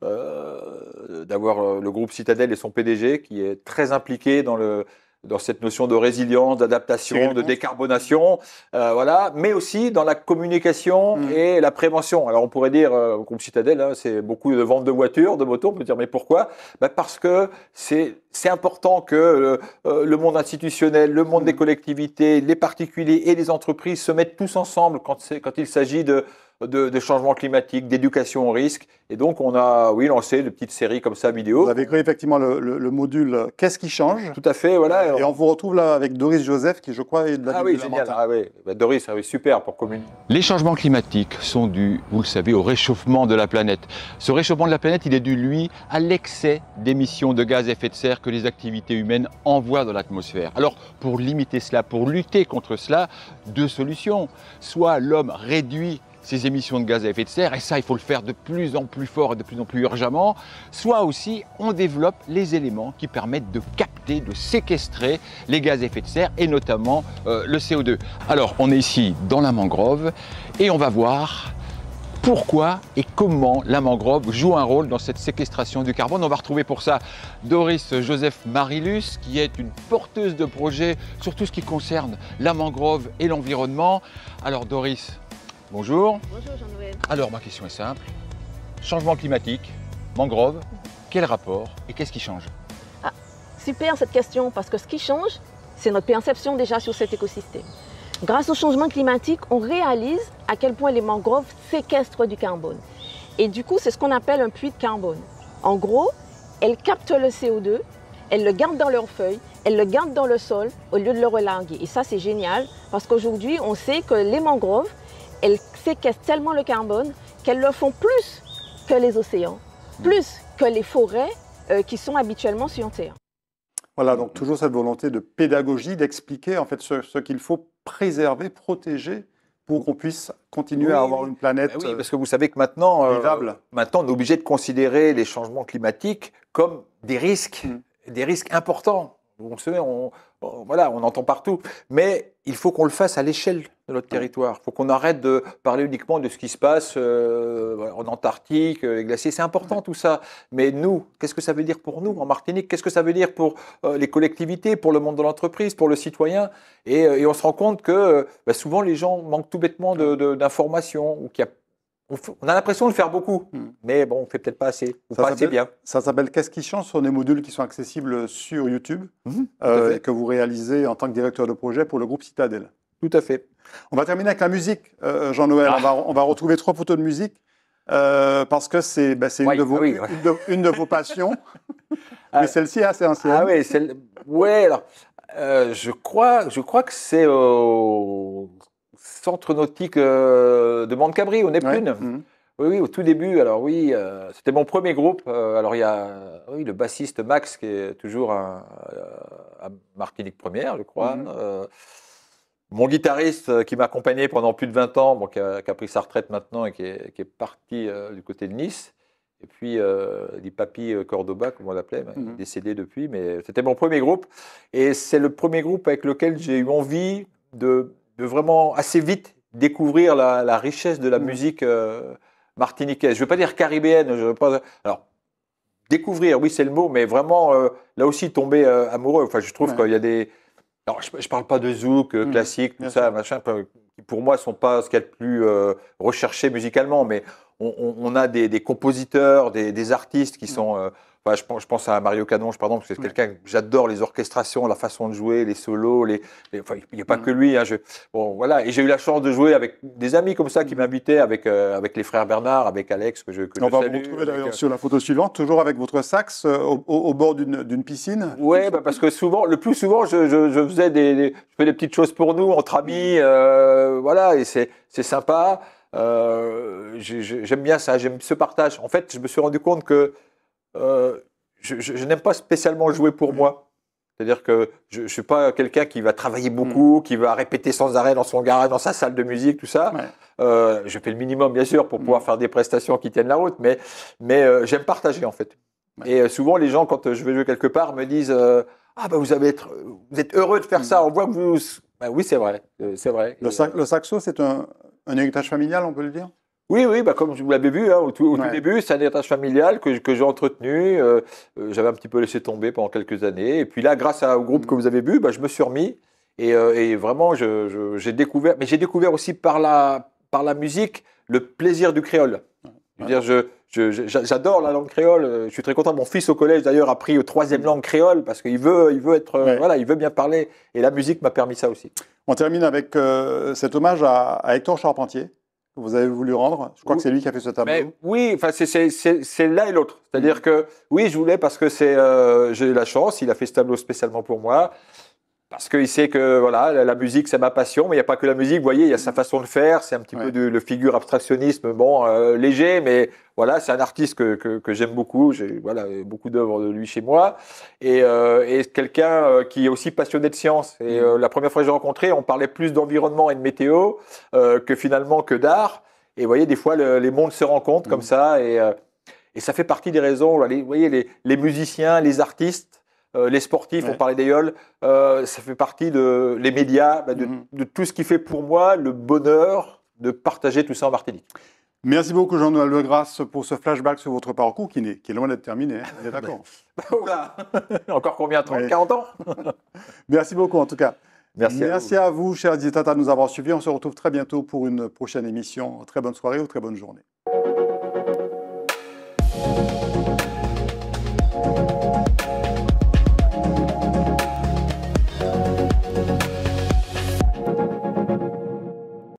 d'avoir le groupe Citadel et son PDG qui est très impliqué dans le, dans cette notion de résilience, d'adaptation, de décarbonation, euh, voilà, mais aussi dans la communication mm. et la prévention. Alors on pourrait dire, euh, groupe Citadel, hein, c'est beaucoup de ventes de voitures, de motos, on peut dire, mais pourquoi bah, Parce que c'est important que euh, euh, le, monde institutionnel, le monde mm. des collectivités, les particuliers et les entreprises se mettent tous ensemble quand, quand il s'agit de de, changements climatiques, d'éducation au risque. Et donc, on a, oui, lancé de petites séries comme ça, vidéo. Vous avez créé effectivement le, module Qu'est-ce qui change Tout à fait, voilà. Et on vous retrouve là avec Doris Joseph, qui, je crois, est de la Ah oui, génial. Ah oui. Bah, Doris, ah super pour commune. Les changements climatiques sont dus, vous le savez, au réchauffement de la planète. Ce réchauffement de la planète, il est dû, lui, à l'excès d'émissions de gaz à effet de serre que les activités humaines envoient dans l'atmosphère. Alors, pour limiter cela, pour lutter contre cela, deux solutions. Soit l'homme réduit ces émissions de gaz à effet de serre, et ça, il faut le faire de plus en plus fort et de plus en plus urgemment, soit aussi on développe les éléments qui permettent de capter, de séquestrer les gaz à effet de serre, et notamment euh, le CO2. Alors, on est ici dans la mangrove, et on va voir pourquoi et comment la mangrove joue un rôle dans cette séquestration du carbone. On va retrouver pour ça Doris Joseph Marilus, qui est une porteuse de projet sur tout ce qui concerne la mangrove et l'environnement. Alors Doris, Bonjour. Bonjour Jean-Noël. Alors ma question est simple. Changement climatique, mangrove, quel rapport et qu'est-ce qui change ah, Super cette question parce que ce qui change, c'est notre perception déjà sur cet écosystème. Grâce au changement climatique, on réalise à quel point les mangroves séquestrent du carbone. Et du coup, c'est ce qu'on appelle un puits de carbone. En gros, elles captent le CO2, elles le gardent dans leurs feuilles, elles le gardent dans le sol au lieu de le relarguer. Et ça, c'est génial parce qu'aujourd'hui, on sait que les mangroves, elles séquestrent tellement le carbone qu'elles le font plus que les océans, mm. plus que les forêts euh, qui sont habituellement sur Terre. Voilà, donc toujours cette volonté de pédagogie, d'expliquer en fait ce, qu'il faut préserver, protéger pour qu'on puisse continuer à avoir une planète. Bah oui, euh, parce que vous savez que maintenant, euh, maintenant, on est obligé de considérer les changements climatiques comme des risques, mm. des risques importants. On, se, on, voilà, on entend partout, mais il faut qu'on le fasse à l'échelle de notre ah territoire. Il faut qu'on arrête de parler uniquement de ce qui se passe euh, en Antarctique, euh, les glaciers. C'est important tout ça. Mais nous, qu'est-ce que ça veut dire pour nous en Martinique Qu'est-ce que ça veut dire pour euh, les collectivités, pour le monde de l'entreprise, pour le citoyen et, on se rend compte que bah, souvent les gens manquent tout bêtement d'informations ou qu'il on a l'impression de faire beaucoup, hmm. mais bon, on fait peut-être pas assez, ou pas assez bien. Ça s'appelle Qu'est-ce qui change Ce sont des modules qui sont accessibles sur YouTube, mhm, et que vous réalisez en tant que directeur de projet pour le groupe Citadel. Tout à fait. On va terminer avec la musique, euh, Jean-Noël. Ah. On, va, retrouver trois photos de musique euh, parce que c'est une, de vos passions. Ah Mais celle-ci c'est un Ah oui, alors, euh, je, crois, je crois que c'est au centre nautique de Montcabri, au Neptune. Mhm. Oui, oui, au tout début. Alors oui, c'était mon premier groupe. alors il y a oui, le bassiste Max qui est toujours à, Martinique Première, je crois. Mhm. Mon guitariste euh, qui m'a accompagné pendant plus de 20 ans, bon, qui, a, pris sa retraite maintenant et qui est, parti euh, du côté de Nice. Et puis, euh, Papy euh, Cordoba, comme on l'appelait, ben, mhm. décédé depuis, mais c'était mon premier groupe. Et c'est le premier groupe avec lequel j'ai eu envie de, vraiment assez vite découvrir la, richesse de la mhm. musique martiniquaise. Je ne veux pas dire caribéenne, je veux pas... Alors, découvrir, oui, c'est le mot, mais vraiment, là aussi, tomber amoureux. Enfin, je trouve qu'il y a des alors, je ne parle pas de zouk euh, mm. classique, tout ça, machin, qui pour moi sont pas ce qu'il y a de plus euh, recherché musicalement, mais on, a des, compositeurs, des, artistes qui mm. sont. Euh, je, pense, à Mario je pardon, parce que c'est quelqu'un que j'adore les orchestrations, la façon de jouer, les solos. Les, enfin, il n'y a pas mm. que lui. Hein, bon, voilà. Et j'ai eu la chance de jouer avec des amis comme ça qui mm. m'invitaient, avec, euh, avec les frères Bernard, avec Alex, que je, que On va vous retrouver d'ailleurs euh, sur la photo suivante, toujours avec votre sax au, bord d'une piscine. Oui, bah, parce que souvent, le plus souvent, je, faisais des, fais des petites choses pour nous, entre amis. voilà, et c'est sympa. Euh, j'aime bien ça, j'aime ce partage. En fait, je me suis rendu compte que euh, je, n'aime pas spécialement jouer pour mm-hmm. moi. C'est-à-dire que je ne suis pas quelqu'un qui va travailler beaucoup, mm-hmm. qui va répéter sans arrêt dans son garage, dans sa salle de musique, tout ça. Euh, je fais le minimum, bien sûr, pour pouvoir mm-hmm. faire des prestations qui tiennent la route, mais, mais j'aime partager, en fait. Et souvent, les gens, quand je vais jouer quelque part, me disent Ah, bah, vous, avez vous êtes heureux de faire ça, on voit que vous. Bah oui, c'est vrai. c'est vrai. Le, le saxo, c'est un, un héritage familial, on peut le dire oui, oui, bah comme vous l'avez vu hein, au, tout, début, c'est un héritage familial que, que j'ai entretenu. Euh, euh, j'avais un petit peu laissé tomber pendant quelques années. Et puis là, grâce à, au groupe mm. que vous avez vu, bah, je me suis remis. Et, euh, vraiment, j'ai découvert. Mais j'ai découvert aussi par la, par la musique le plaisir du créole. Je veux dire, j'adore la langue créole. Je suis très content. Mon fils au collège, d'ailleurs, a pris troisième langue créole parce qu'il veut, il veut être, voilà, il veut bien parler. Et la musique m'a permis ça aussi. On termine avec euh, cet hommage à, Hector Charpentier que vous avez voulu rendre. Je crois que c'est lui qui a fait ce tableau. oui, c'est l'un et l'autre. C'est-à-dire mm. que oui, je voulais parce que c'est euh, j'ai eu la chance. Il a fait ce tableau spécialement pour moi parce qu'il sait que voilà, la musique, c'est ma passion, mais il n'y a pas que la musique. Vous voyez, il y a sa mm. façon de faire. C'est un petit peu de, le figure abstractionnisme, bon, euh, léger, mais voilà, c'est un artiste que, que, que j'aime beaucoup. J'ai voilà, beaucoup d'œuvres de lui chez moi. Et, euh, et quelqu'un euh, qui est aussi passionné de science. Et mm. la première fois que j'ai rencontré, on parlait plus d'environnement et de météo que finalement que d'art. Et vous voyez, des fois, les mondes se rencontrent comme mm. ça. Et, et ça fait partie des raisons. Vous voyez, les, les musiciens, les artistes euh, les sportifs, on parlait d'ailleurs, euh, ça fait partie de les médias, bah, mhm. de, tout ce qui fait pour moi le bonheur de partager tout ça en Martinique. Merci beaucoup Jean-Noël Legrasse pour ce flashback sur votre parcours qui, est, qui est loin d'être terminé, hein. est ah, d'accord bah, bah, Encore combien 30, 40 ans Merci beaucoup en tout cas. Merci, Merci à, vous. à vous, chers de nous avoir suivis. On se retrouve très bientôt pour une prochaine émission. Très bonne soirée ou très bonne journée.